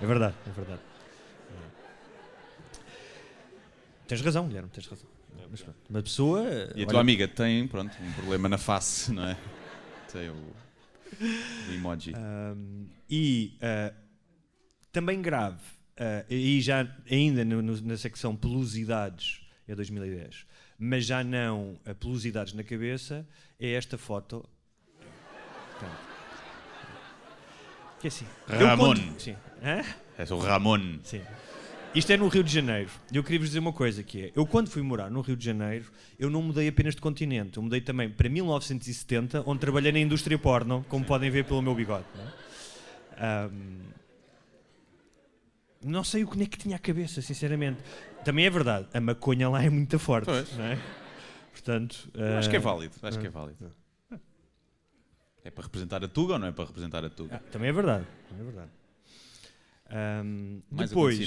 É verdade, é verdade. Tens razão, Guilherme, tens razão. Mas pronto, uma pessoa. E a olha... tua amiga tem, pronto, um problema na face, não é? Tem o, o emoji. Um, e uh, também grave Uh, e já ainda no, no, na secção pelosidades é 2010, mas já não a pelosidades na cabeça, é esta foto. que é assim. Ramon. Conto, sim. Hã? o Ramon. Sim. Isto é no Rio de Janeiro. e Eu queria vos dizer uma coisa que é, eu quando fui morar no Rio de Janeiro, eu não mudei apenas de continente, eu mudei também para 1970, onde trabalhei na indústria porno, como podem ver pelo meu bigode. Um, não sei o que é que tinha a cabeça, sinceramente. Também é verdade, a maconha lá é muito forte. Pois. Não é? Portanto, uh... Acho que é eh, válido, acho que é ah. válido. É para representar a Tuga ou não é para representar a Tuga? Ah, também é verdade, também é verdade. Um, depois,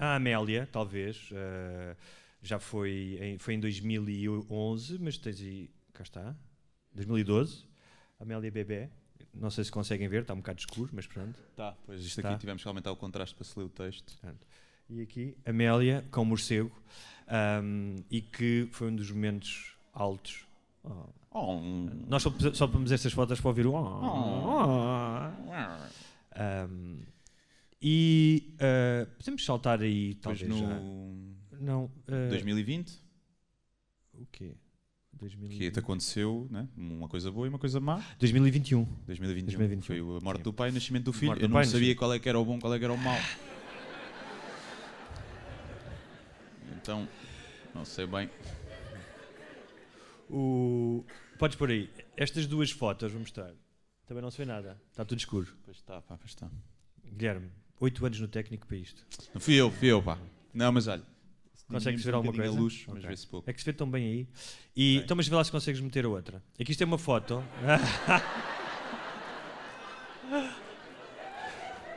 a, a, Amélia, talvez, uh, já foi em, foi em 2011, mas tens aí, cá está, 2012, Amélia Bebé. Não sei se conseguem ver, está um bocado escuro, mas pronto. Tá, pois isto tá. aqui tivemos que aumentar o contraste para se ler o texto. Pronto. E aqui, Amélia com morcego, um, e que foi um dos momentos altos. Oh. Oh. Nós só, só pomos estas fotos para ouvir o. Oh". oh. Um, e uh, podemos saltar aí, talvez. Pois no... Já. Não, uh, 2020? O quê? 2020. É que te aconteceu, né? uma coisa boa e uma coisa má. 2021. 2021. 2021. Foi a morte Sim. do pai e o nascimento do filho. eu do não pai, sabia qual é que era o bom, qual é que era o mau. Então, não sei bem. O... Podes pôr aí. Estas duas fotos vou mostrar. Também não se vê nada. Está tudo escuro. Pois está, pá, pois está. Guilherme, oito anos no técnico para isto. Não fui eu, fui eu, pá. Não, mas olha. Consegues ver um alguma coisa? A luz, mas vê-se pouco. É que se vê tão bem aí. E, bem. Então, mas vê lá se consegues meter a outra. Aqui isto é uma foto. [laughs]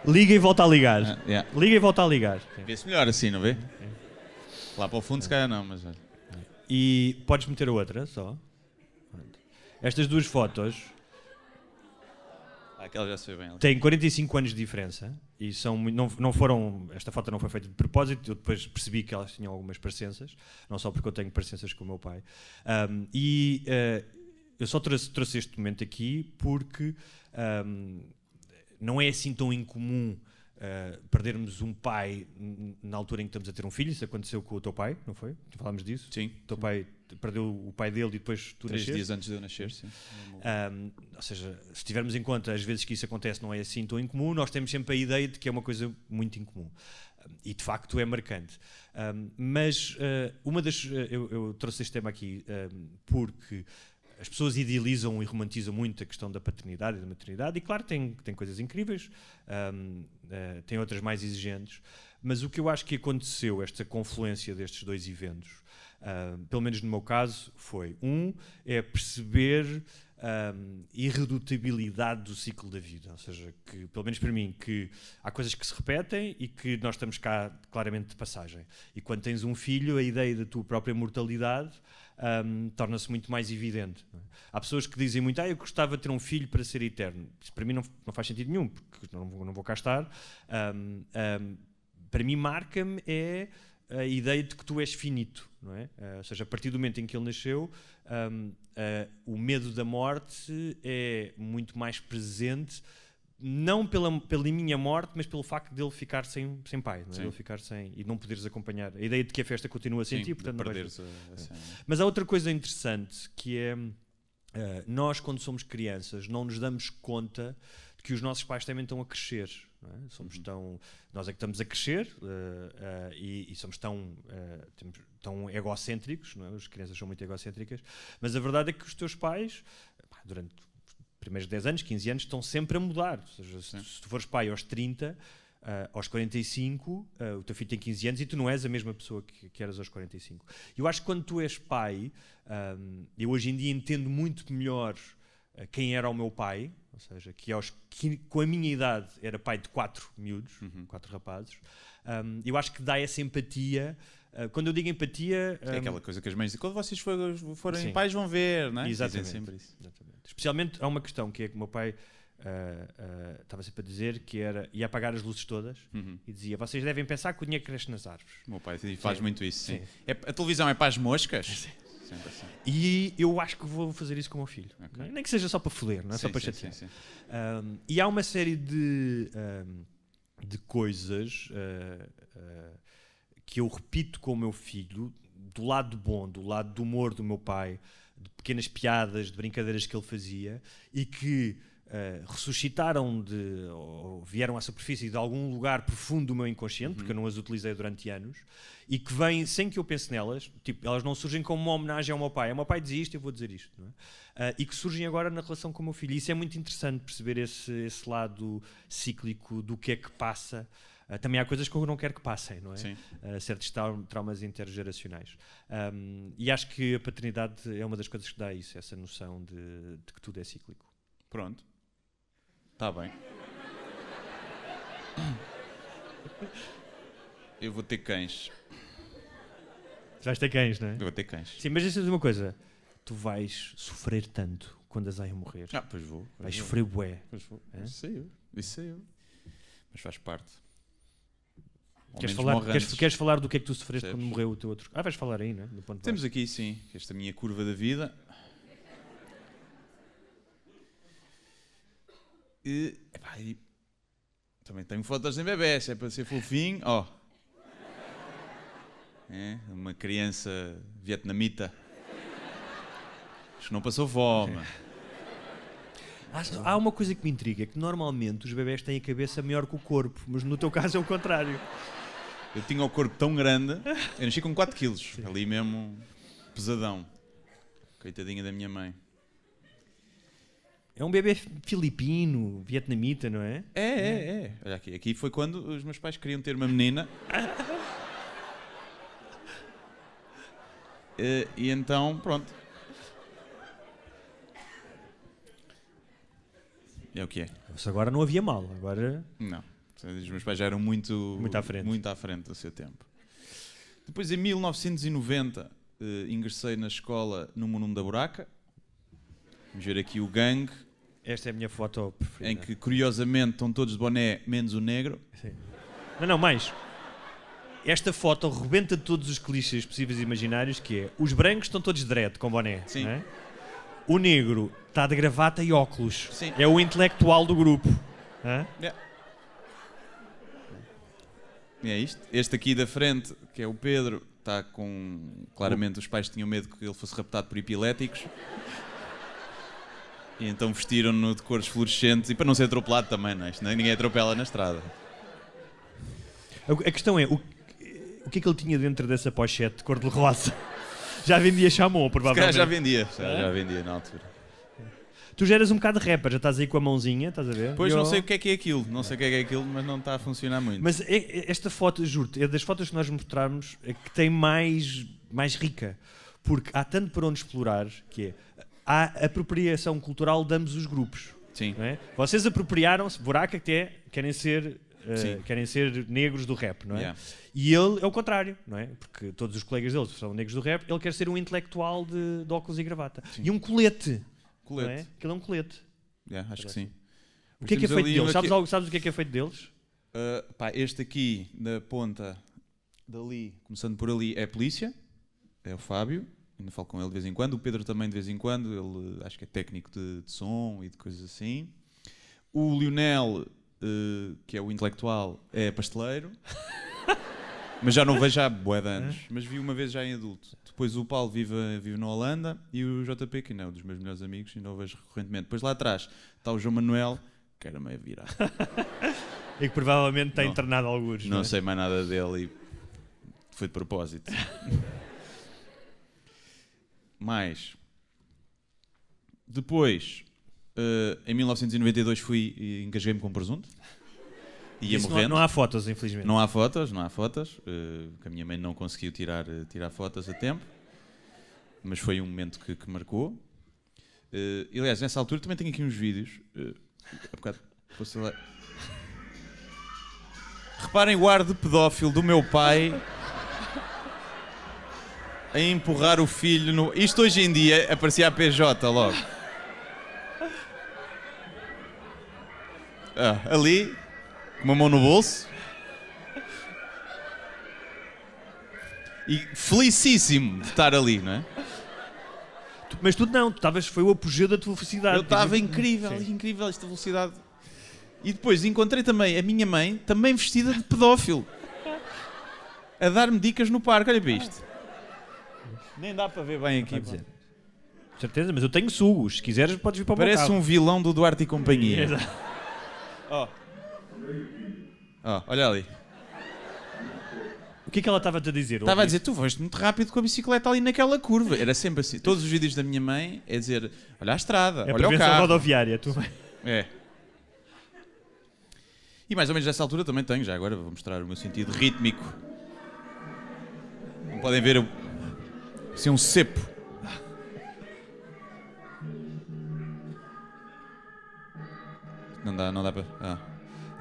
Liga e volta a ligar. Ah, yeah. Liga e volta a ligar. Vê-se melhor assim, não vê? Okay. Lá para o fundo, se calhar não, mas E podes meter a outra só. Estas duas fotos já se bem. Tem 45 anos de diferença e são, não, não foram. Esta foto não foi feita de propósito, eu depois percebi que elas tinham algumas parecenças, não só porque eu tenho parecenças com o meu pai. Um, e uh, eu só trouxe, trouxe, este momento aqui porque um, não é assim tão incomum Uh, perdermos um pai na altura em que estamos a ter um filho, isso aconteceu com o teu pai, não foi? Falámos disso? Sim. O teu sim. pai perdeu o pai dele e depois tu Três dias antes de eu nascer, sim. Um, ou seja, se tivermos em conta as vezes que isso acontece não é assim tão incomum, nós temos sempre a ideia de que é uma coisa muito incomum. E de facto é marcante. Um, mas uh, uma das. Uh, eu, eu, trouxe este tema aqui um, porque as pessoas idealizam e romantizam muito a questão da paternidade e da maternidade, e claro, tem, tem coisas incríveis, um, uh, eh, tem outras mais exigentes, mas o que eu acho que aconteceu, esta confluência destes dois eventos, uh, pelo menos no meu caso, foi: um, é perceber a um, do ciclo da vida, ou seja, que, pelo menos para mim, que há coisas que se repetem e que nós estamos cá claramente de passagem. E quando tens um filho, a ideia da tua própria mortalidade um, torna-se muito mais evidente. É? Há pessoas que dizem muito, ah, eu gostava de ter um filho para ser eterno. Isso para mim não, não faz sentido nenhum, porque não, não vou cá estar. Um, um, para mim, marca-me é a ideia de que tu és finito, não é? Uh, ou seja, a partir do momento em que ele nasceu, um, uh, ah, o medo da morte é muito mais presente não pela, pela minha morte, mas pelo facto de ele ficar sem, sem pai, não é? ele ficar sem e não poderes acompanhar. A ideia de que a festa continua sem sentir, ti, portanto não vais... a, a é. Mas há outra coisa interessante que é uh, nós quando somos crianças não nos damos conta de que os nossos pais também estão a crescer. É? Somos uhum. tão nós é que estamos a crescer uh, uh, e, e, somos tão temos, tão egocêntricos, não é? as crianças são muito egocêntricas, mas a verdade é que os teus pais pá, durante primeiros 10 anos, 15 anos, estão sempre a mudar. Ou seja, se, se, tu fores pai aos 30, uh, ah, aos 45, uh, ah, o teu filho tem 15 anos e tu não és a mesma pessoa que, que eras aos 45. Eu acho que quando tu és pai, um, ah, eu hoje em dia entendo muito melhor quem era o meu pai, ou seja, que aos, que, com a minha idade era pai de quatro miúdos, uhum. quatro rapazes, um, eu acho que dá essa empatia. quando eu digo empatia. é aquela coisa que as mães dizem: quando vocês forem, pais, vão ver, não é? Exatamente. Dizem sempre isso. Exatamente. Especialmente há uma questão que é que o meu pai ah, ah, estava uh, uh, sempre a dizer que era ia apagar as luzes todas uhum. e dizia vocês devem pensar que o dinheiro cresce nas árvores o meu pai faz sim. muito isso sim. Sim. É, a televisão é para as moscas [laughs] assim. e eu acho que vou fazer isso com o meu filho okay. nem que seja só para foder não é só para chatear um, e há uma série de um, de coisas uh, que eu repito com o meu filho do lado bom do lado do humor do meu pai de pequenas piadas, de brincadeiras que ele fazia e que Uh, ressuscitaram de, ou vieram à superfície de algum lugar profundo do meu inconsciente, uhum. porque eu não as utilizei durante anos, e que vêm sem que eu pense nelas, tipo, elas não surgem como uma homenagem ao meu pai. É, o meu pai dizia isto, eu vou dizer isto. É? Uh, e que surgem agora na relação com o meu filho. E isso é muito interessante, perceber esse, esse lado cíclico do que é que passa ah, também há coisas que eu não quero que passem, não é? Sim. Ah, certos traumas intergeracionais. Um, e acho que a paternidade é uma das coisas que dá isso, essa noção de, de que tudo é cíclico. Pronto. Está bem. Eu vou ter cães. Tu vais ter cães, não é? Eu vou ter cães. Sim, mas deixa-me dizer uma coisa. Tu vais sofrer tanto quando as a morrer. Ah, pois vou. Pois vais vou. sofrer bué. Pois vou. É? Isso sei é eu. Isso sei é eu. Mas faz parte. Queres falar, queres, queres falar, do que é que tu sofreste Sabes? quando morreu o teu outro? Ah, vais falar aí, não é? Temos aqui, sim, esta minha curva da vida. E, epá, e... também tenho fotos em bebés, é para ser fofinho. Ó. Oh. É, uma criança vietnamita. Acho que não passou fome. É. Há, há, uma coisa que me intriga, é que normalmente os bebés têm a cabeça maior que o corpo, mas no teu caso é o contrário. Eu tinha o corpo tão grande, eu nasci com 4 quilos, Sim. ali mesmo pesadão. Coitadinha da minha mãe. É um bebê filipino, vietnamita, não é? É, é, é? é. Olha aqui, aqui foi quando os meus pais queriam ter uma menina. [laughs] e, eh, e então, pronto, é o que é. agora não havia mal, agora... Não, os meus pais já eram muito... Muito à frente. Muito à frente do seu tempo. Depois, em 1990, eh, ingressei na escola no Munume da Buraca. Vamos ver aqui o gangue, Esta é a minha foto preferida. em que, curiosamente, estão todos de boné, menos o negro. Sim. Não, não, mais. Esta foto rebenta todos os clichês possíveis e imaginários, que é os brancos estão todos de dread com boné. Sim. não é? O negro está de gravata e óculos. Sim. É o intelectual do grupo. Hã? É. é isto. Este aqui da frente, que é o Pedro, está com. Claramente, os pais tinham medo que ele fosse raptado por epiléticos. E então vestiram-no de cores fluorescentes e para não ser atropelado também, não é? Isto, é- ninguém atropela na estrada. A questão é, o, o que é que ele tinha dentro dessa pochete de cor de rosa? já vendia chamou, provavelmente. já vendia, já, é? já, vendia na altura. Tu já eras um bocado rapper, já estás aí com a mãozinha, estás a ver? Pois, não sei o que é que é aquilo, não sei o que é que é aquilo, mas não está a funcionar muito. Mas é, é, esta foto, juro-te, é das fotos que nós mostrarmos é que tem mais, mais rica, porque há tanto para onde explorar, que é, há apropriação cultural de ambos os grupos. Sim. É? Vocês apropriaram-se, buraca que é, querem ser uh, querem ser negros do rap, não é? Yeah. E ele é o contrário, não é? Porque todos os colegas dele são negros do rap, ele quer ser um intelectual de, de óculos e gravata. Sim. E um colete. Colete. Não é? Ele é um colete. Yeah, acho Parece. que sim. O que é que é feito deles? Sabes, algo, sabes o que é que é feito deles? Uh, pá, este aqui, na ponta, dali, começando por ali, é a polícia, é o Fábio, ainda falo com ele de vez em quando, o Pedro também de vez em quando, ele acho que é técnico de, de som e de coisas assim. O Lionel uh, que é o intelectual, é pasteleiro. [laughs] mas já não vejo há bué de anos. É? Mas vi uma vez já em adulto. Depois o Paulo vive, vive na Holanda e o JP, que não é um dos meus melhores amigos, ainda o vejo recorrentemente. Depois lá atrás está o João Manuel, que era meio virado. [laughs] e que provavelmente está internado alguns. Não, é? sei mais nada dele e foi de propósito. [laughs] mais. Depois, eh, em 1992 fui e engasguei-me com presunto. Ia Isso morrendo. Não, não, há fotos, infelizmente. Não há fotos, não há fotos. Uh, que a minha mãe não conseguiu tirar, eh, tirar fotos a tempo. Mas foi um momento que, que marcou. Uh, e, aliás, nessa altura também tenho aqui uns vídeos. Uh, bocado, lá. Reparem o ar de pedófilo do meu pai a empurrar o filho no. Isto hoje em dia aparecia a PJ logo. Ah, ali, com uma mão no bolso. E felicíssimo de estar ali, não é? Mas tu não, tu estavas, foi o apogeu da tua felicidade. Eu estava incrível, Sim. incrível esta velocidade. E depois encontrei também a minha mãe, também vestida de pedófilo, a dar-me dicas no parque. Olha para isto. Nem dá para ver bem aqui. pá. Certeza, mas eu tenho sugos. Se quiseres, podes vir para o meu Parece um vilão do Duarte e companhia. Exato. Ó. olha ali. O que é que ela estava a dizer? Estava a dizer, tu vais muito rápido com a bicicleta ali naquela curva. Era sempre assim. Todos os vídeos da minha mãe é dizer, olha a estrada, é olha o carro. rodoviária, tu É. E mais ou menos dessa altura também tenho, já agora vou mostrar o meu sentido rítmico. Como podem ver, eu... ser um cepo. Não dá, não dá para. Ah.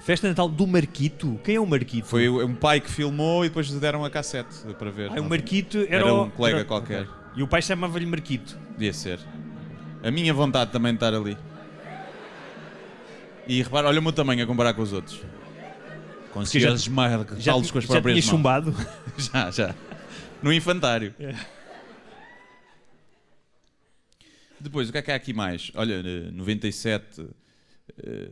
Festa de Natal do Marquito? Quem é o Marquito? Foi um pai que filmou e depois lhe deram a cassete para ver. Ah, o Marquito era, era um colega era... qualquer. E o pai chamava-lhe Marquito. Devia ser. A minha vontade também de estar ali. E repara, olha o meu tamanho a comparar com os outros. conseguias esmagá-los com as próprias mãos. Já chumbado? [laughs] já, já. No infantário. É. Depois, o que é que há aqui mais? Olha, 97 eh, eh,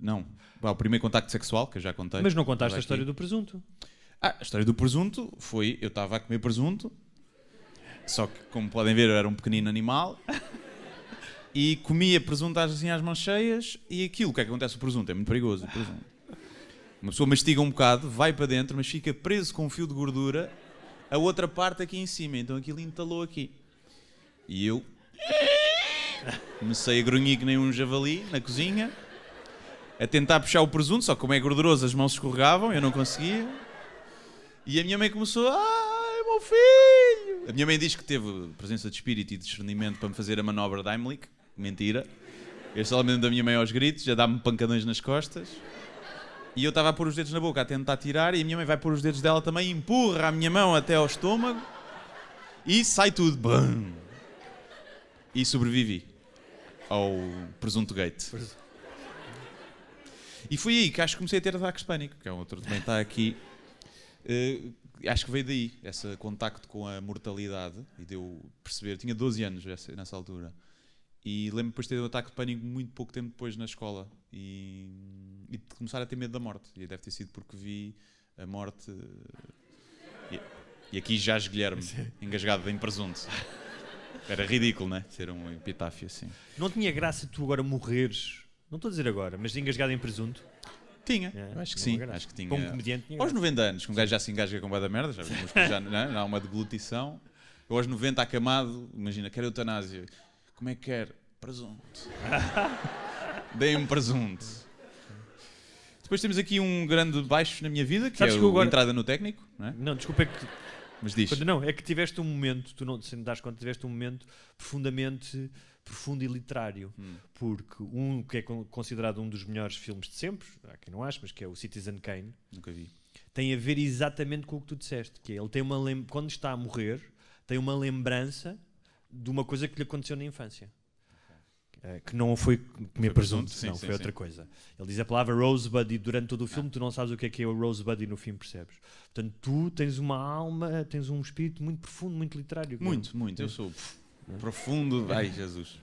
não. o primeiro contacto sexual, que eu já contei. Mas não contaste a história do presunto. Ah, a história do presunto foi: eu estava a comer presunto, só que, como podem ver, eu era um pequenino animal. E comia presunto às, assim, às mãos cheias, e aquilo, o que é que acontece? O presunto é muito perigoso. o presunto Uma pessoa mastiga um bocado, vai para dentro, mas fica preso com um fio de gordura, a outra parte aqui em cima. Então aquilo entalou aqui. E eu Comecei a grunhir que nem um javali na cozinha, a tentar puxar o presunto, só que como é gorduroso as mãos escorregavam, eu não conseguia. E a minha mãe começou, ai meu filho! A minha mãe diz que teve presença de espírito e discernimento para me fazer a manobra da Heimlich, mentira. Eu estava dentro da minha mãe aos gritos, já dá-me pancadões nas costas. E eu estava a pôr os dedos na boca a tentar tirar, e a minha mãe vai pôr os dedos dela também, empurra a minha mão até ao estômago e sai tudo. E sobrevivi ao Presunto Gate. E foi aí que acho que comecei a ter ataques de pânico, que é um outro também está aqui. Uh, acho que veio daí, esse contacto com a mortalidade, e deu perceber. Tinha 12 anos nessa altura. E lembro depois de ter um ataque de pânico muito pouco tempo depois na escola e, e de começar a ter medo da morte. E deve ter sido porque vi a morte. Eh, e, e aqui jaz me engasgado em presunto. Era ridículo, né? Ser um epitáfio assim. Não tinha graça tu agora morreres, não estou a dizer agora, mas engasgado em presunto? Tinha, é, acho que sim. Graça. Acho que tinha. Como comediante tinha Aos 90 anos, que um gajo já se engasga com bué da merda, já, já, não, já é? há uma deglutição. Eu aos 90 acamado, imagina, quero eutanásia. Como é que quer? Presunto. [laughs] Deem-me presunto. Depois temos aqui um grande baixo na minha vida, que Sabes é que a agora... entrada no técnico. Não, é? não desculpa, é que mas diz. Quando, não, é que tiveste um momento, tu não, te das conta, tiveste um momento profundamente profundo e literário. Hum. Porque um que é considerado um dos melhores filmes de sempre, há quem não acha, mas que é o Citizen Kane. Nunca vi. Tem a ver exatamente com o que tu disseste, que é, ele tem uma quando está a morrer, tem uma lembrança de uma coisa que lhe aconteceu na infância. Eh, que não foi comer presunto, sim, não, sim, foi outra coisa. Ele diz a palavra rosebud e durante todo o filme ah. tu não sabes o que é que é o rosebud e no fim percebes. Portanto, tu tens uma alma, tens um espírito muito profundo, muito literário. Muito, muito. Eu é. sou profundo. Ai, Jesus.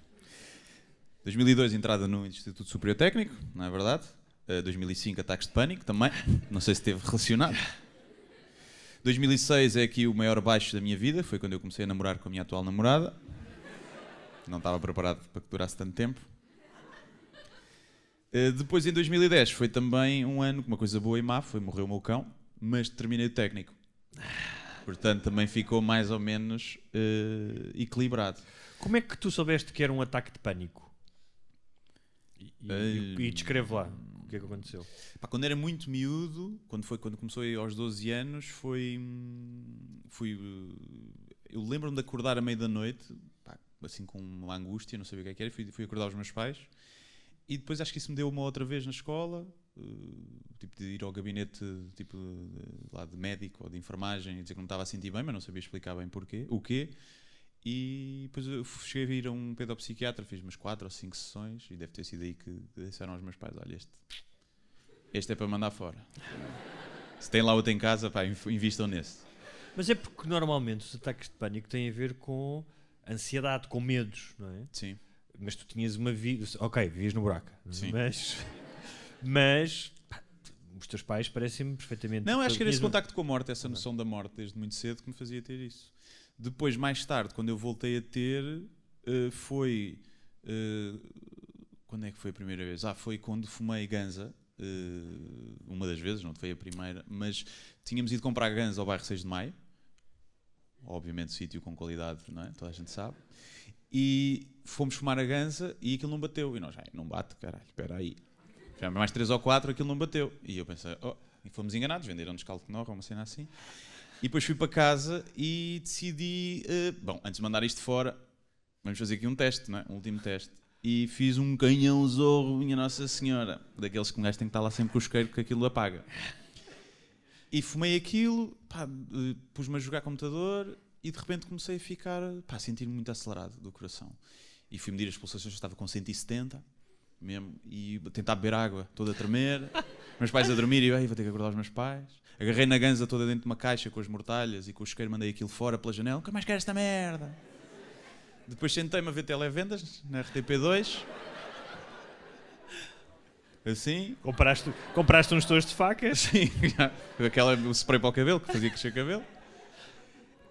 2002, entrada no Instituto Superior Técnico, não é verdade? Uh, eh, 2005, ataques de pânico também. Não sei se esteve relacionado. 2006 é aqui o maior baixo da minha vida, foi quando eu comecei a namorar com a minha atual namorada. Não estava preparado para que durasse tanto tempo. Eh, depois, em 2010, foi também um ano com uma coisa boa e má, foi morreu o meu cão, mas terminei o técnico. Portanto, também ficou mais ou menos uh, equilibrado. Como é que tu soubeste que era um ataque de pânico? E, uh, e descreve lá o que é que aconteceu. Pá, quando era muito miúdo, quando, foi, quando começou aos 12 anos, foi. Hum, fui, eh, eu lembro-me de acordar à meia da noite assim com uma angústia, não sabia o que, é que era, fui, fui acordar os meus pais. E depois acho que isso me deu uma outra vez na escola, eh, tipo de ir ao gabinete tipo de, lá de médico ou de enfermagem e dizer que não estava a sentir bem, mas não sabia explicar bem porquê, o quê. E depois eu cheguei a ir a um pedopsiquiatra, fiz umas 4 ou 5 sessões e deve ter sido aí que disseram aos meus pais: olha, este, este é para mandar fora. [laughs] Se tem lá outro em casa, pá, invistam nesse. Mas é porque normalmente os ataques de pânico têm a ver com ansiedade, com medos, não é? Sim. Mas tu tinhas uma vida. Ok, vivias no buraco. Sim. Mas. mas os teus pais parecem-me perfeitamente. Não, acho que era esse contacto com a morte, essa noção da morte desde muito cedo que me fazia ter isso. Depois, mais tarde, quando eu voltei a ter, eh, foi. Eh, quando é que foi a primeira vez? Ah, foi quando fumei ganza. Eh, uma das vezes, não foi a primeira, mas tínhamos ido comprar ganza ao bairro 6 de Maio obviamente sítio com qualidade, não é? Toda a gente sabe. E fomos fumar a ganza e aquilo não bateu. E nós, não bate, caralho, espera aí. Já mais três ou quatro, aquilo não bateu. E eu pensei, oh, e fomos enganados, venderam-nos calconor, uma cena assim. E depois fui para casa e decidi, uh, bom, antes de mandar isto fora, vamos fazer aqui um teste, não é? Um último teste. E fiz um canhão zorro, minha Nossa Senhora, daqueles que um gajo tem que estar lá sempre com o isqueiro que aquilo apaga. E fumei aquilo, pus-me a jogar computador e de repente comecei a ficar, pá, a sentir-me muito acelerado do coração. E fui medir as pulsações, estava com 170 mesmo, e tentar beber água, toda a tremer, [laughs] meus pais a dormir e eu, vou ter que acordar os meus pais. Agarrei na ganza toda dentro de uma caixa com as mortalhas e com o chiqueiro mandei aquilo fora pela janela, nunca mais quero esta merda. Depois sentei-me a ver televendas na RTP2 Assim. Compraste, compraste uns tojos de facas? Sim, aquela o spray para o cabelo, que fazia crescer o cabelo.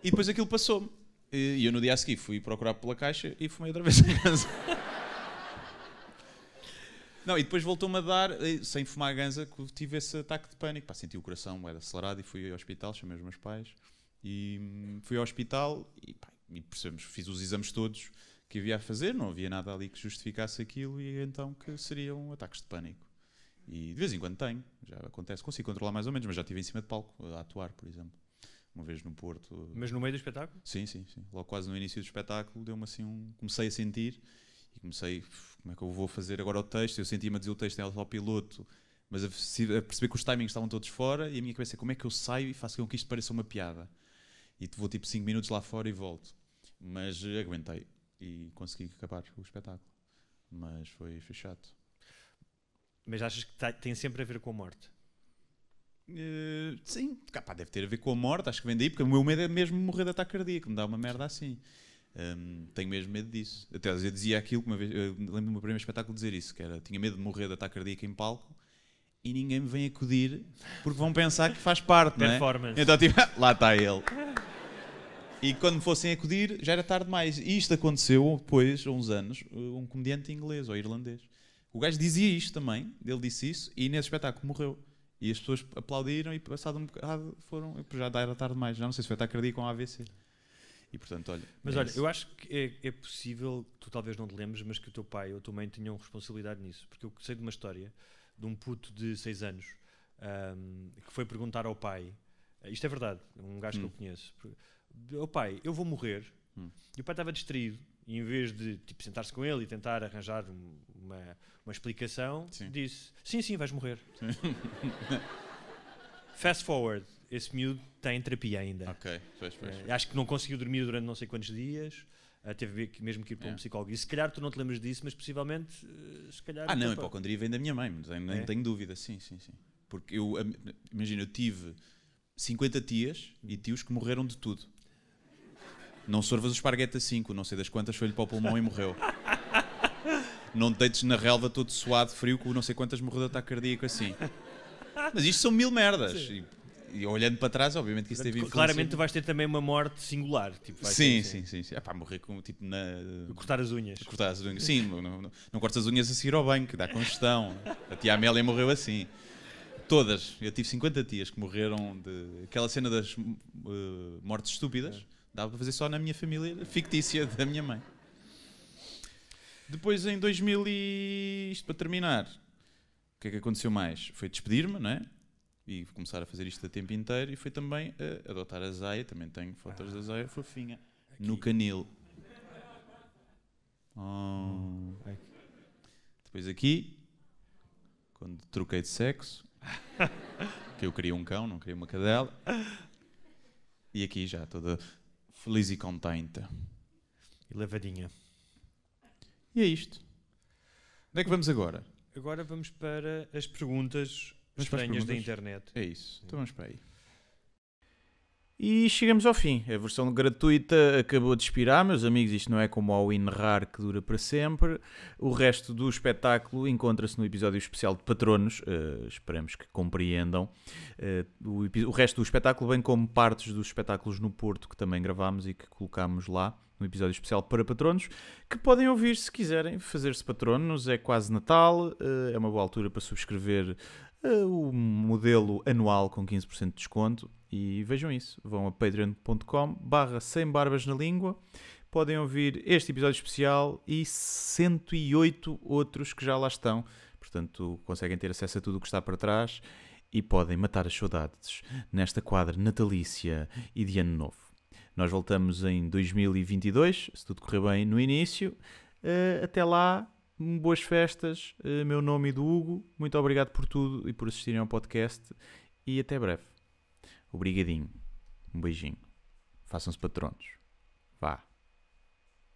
E depois aquilo passou-me. E eu no dia a seguir fui procurar pela caixa e fumei outra vez em casa. Não, e depois voltou-me a dar, eh, sem fumar ganza, que tive esse ataque de pânico. Pá, senti o coração era acelerado e fui ao hospital, chamei os meus pais. E hum, fui ao hospital e, pá, e percebemos, fiz os exames todos que havia a fazer, não havia nada ali que justificasse aquilo e então que seriam ataques de pânico. E de vez em quando tenho, já acontece, consigo controlar mais ou menos, mas já estive em cima de palco a atuar, por exemplo. Uma vez no Porto. Mas no meio do espetáculo? Sim, sim, sim. Logo quase no início do espetáculo deu-me assim um. Comecei a sentir e comecei, como é que eu vou fazer agora o texto? Eu senti-me a dizer o texto em autopiloto, mas a, perceber que os timings estavam todos fora e a minha cabeça, é como é que eu saio e faço com que isto pareça uma piada? E vou tipo 5 minutos lá fora e volto. Mas aguentei e consegui acabar o espetáculo. Mas foi, foi chato. Mas achas que tá, tem sempre a ver com a morte? Uh, sim, Capá, deve ter a ver com a morte, acho que vem daí, porque o meu medo é mesmo morrer de ataque cardíaco, me dá uma merda assim. Um, tenho mesmo medo disso. Até eu dizia aquilo uma vez, lembro-me do meu primeiro espetáculo dizer isso, que era, tinha medo de morrer de ataque cardíaco em palco, e ninguém me vem acudir, porque vão pensar que faz parte, né? Então tipo, [laughs] lá está ele. E quando me fossem acudir, já era tarde demais. E isto aconteceu depois, há uns anos, um comediante inglês ou irlandês o gajo dizia isto também, ele disse isso, e nesse espetáculo morreu. E as pessoas aplaudiram e passado um bocado foram, já era tarde demais, já não sei se foi taquicardia com AVC. E portanto, olha. Mas é olha, isso. eu acho que é, é, possível, tu talvez não te lembres, mas que o teu pai ou a tua mãe tenham responsabilidade nisso. Porque eu sei de uma história de um puto de 6 anos um, que foi perguntar ao pai: eh, isto é verdade, um gajo hum. que eu hum. conheço, o oh, pai, eu vou morrer. Hum. E o pai estava distraído em vez de tipo, sentar-se com ele e tentar arranjar uma, uma explicação, sim. disse: Sim, sim, vais morrer. Sim. [laughs] Fast forward, esse miúdo está em terapia ainda. Ok, pois, pois, eh, Acho que não conseguiu dormir durante não sei quantos dias. Eh, teve mesmo que ir para é. um psicólogo. E se calhar tu não te lembras disso, mas possivelmente. Eh, se calhar ah, não, a hipocondria vem da minha mãe, mas nem é? tenho dúvida. Sim, sim, sim. Porque eu, imagina, eu tive 50 tias e tios que morreram de tudo não sorvas o esparguete a 5, não sei das quantas, foi-lhe para o pulmão e morreu. Não deites na relva todo suado, frio, com não sei quantas morreu de ataque cardíaco assim. Mas isto são mil merdas. E, e olhando para trás, obviamente que isso teve Claramente tu vais ter também uma morte singular. Tipo, sim, sim, sim, sim. É pá, morrer com, tipo, na... Cortar as unhas. Cortar as unhas. Sim, não, não, não cortas as unhas a seguir ao banho, que dá congestão. A tia Amélia morreu assim. Todas. Eu tive 50 tias que morreram de... Aquela cena das uh, mortes estúpidas. É Dava para fazer só na minha família fictícia da minha mãe. Depois em 2000 e... isto para terminar, o que é que aconteceu mais? Foi despedir-me, não é? E começar a fazer isto a tempo inteiro e foi também uh, adotar a Zaya, também tenho fotos ah, da Zaya fofinha, aqui. no canil. Hum, oh. Depois aqui, quando troquei de sexo, [laughs] que eu queria um cão, não queria uma cadela. E aqui já toda feliz e contente. E levadinha. E é isto. Onde é que vamos agora? Agora vamos para as perguntas vamos estranhas perguntas? da internet. É isso. Então vamos para aí. E chegamos ao fim. A versão gratuita acabou de expirar, meus amigos. Isto não é como ao Inrar que dura para sempre. O resto do espetáculo encontra-se no episódio especial de Patronos. Uh, esperamos que compreendam. Uh, o, o, resto do espetáculo, bem como partes dos espetáculos no Porto que também gravámos e que colocámos lá no episódio especial para patronos, que podem ouvir se quiserem fazer-se patronos. É quase Natal, uh, é uma boa altura para subscrever o modelo anual com 15% de desconto e vejam isso, vão a patreon.com barra sem barbas na língua, podem ouvir este episódio especial e 108 outros que já lá estão. Portanto, conseguem ter acesso a tudo o que está para trás e podem matar as saudades nesta quadra natalícia e de ano novo. Nós voltamos em 2022, se tudo correr bem no início. Uh, até lá, boas festas. Uh, meu nome é do Hugo. Muito obrigado por tudo e por assistirem ao podcast. E até breve. Obrigadinho. Um beijinho. Façam-se patronos. Vá.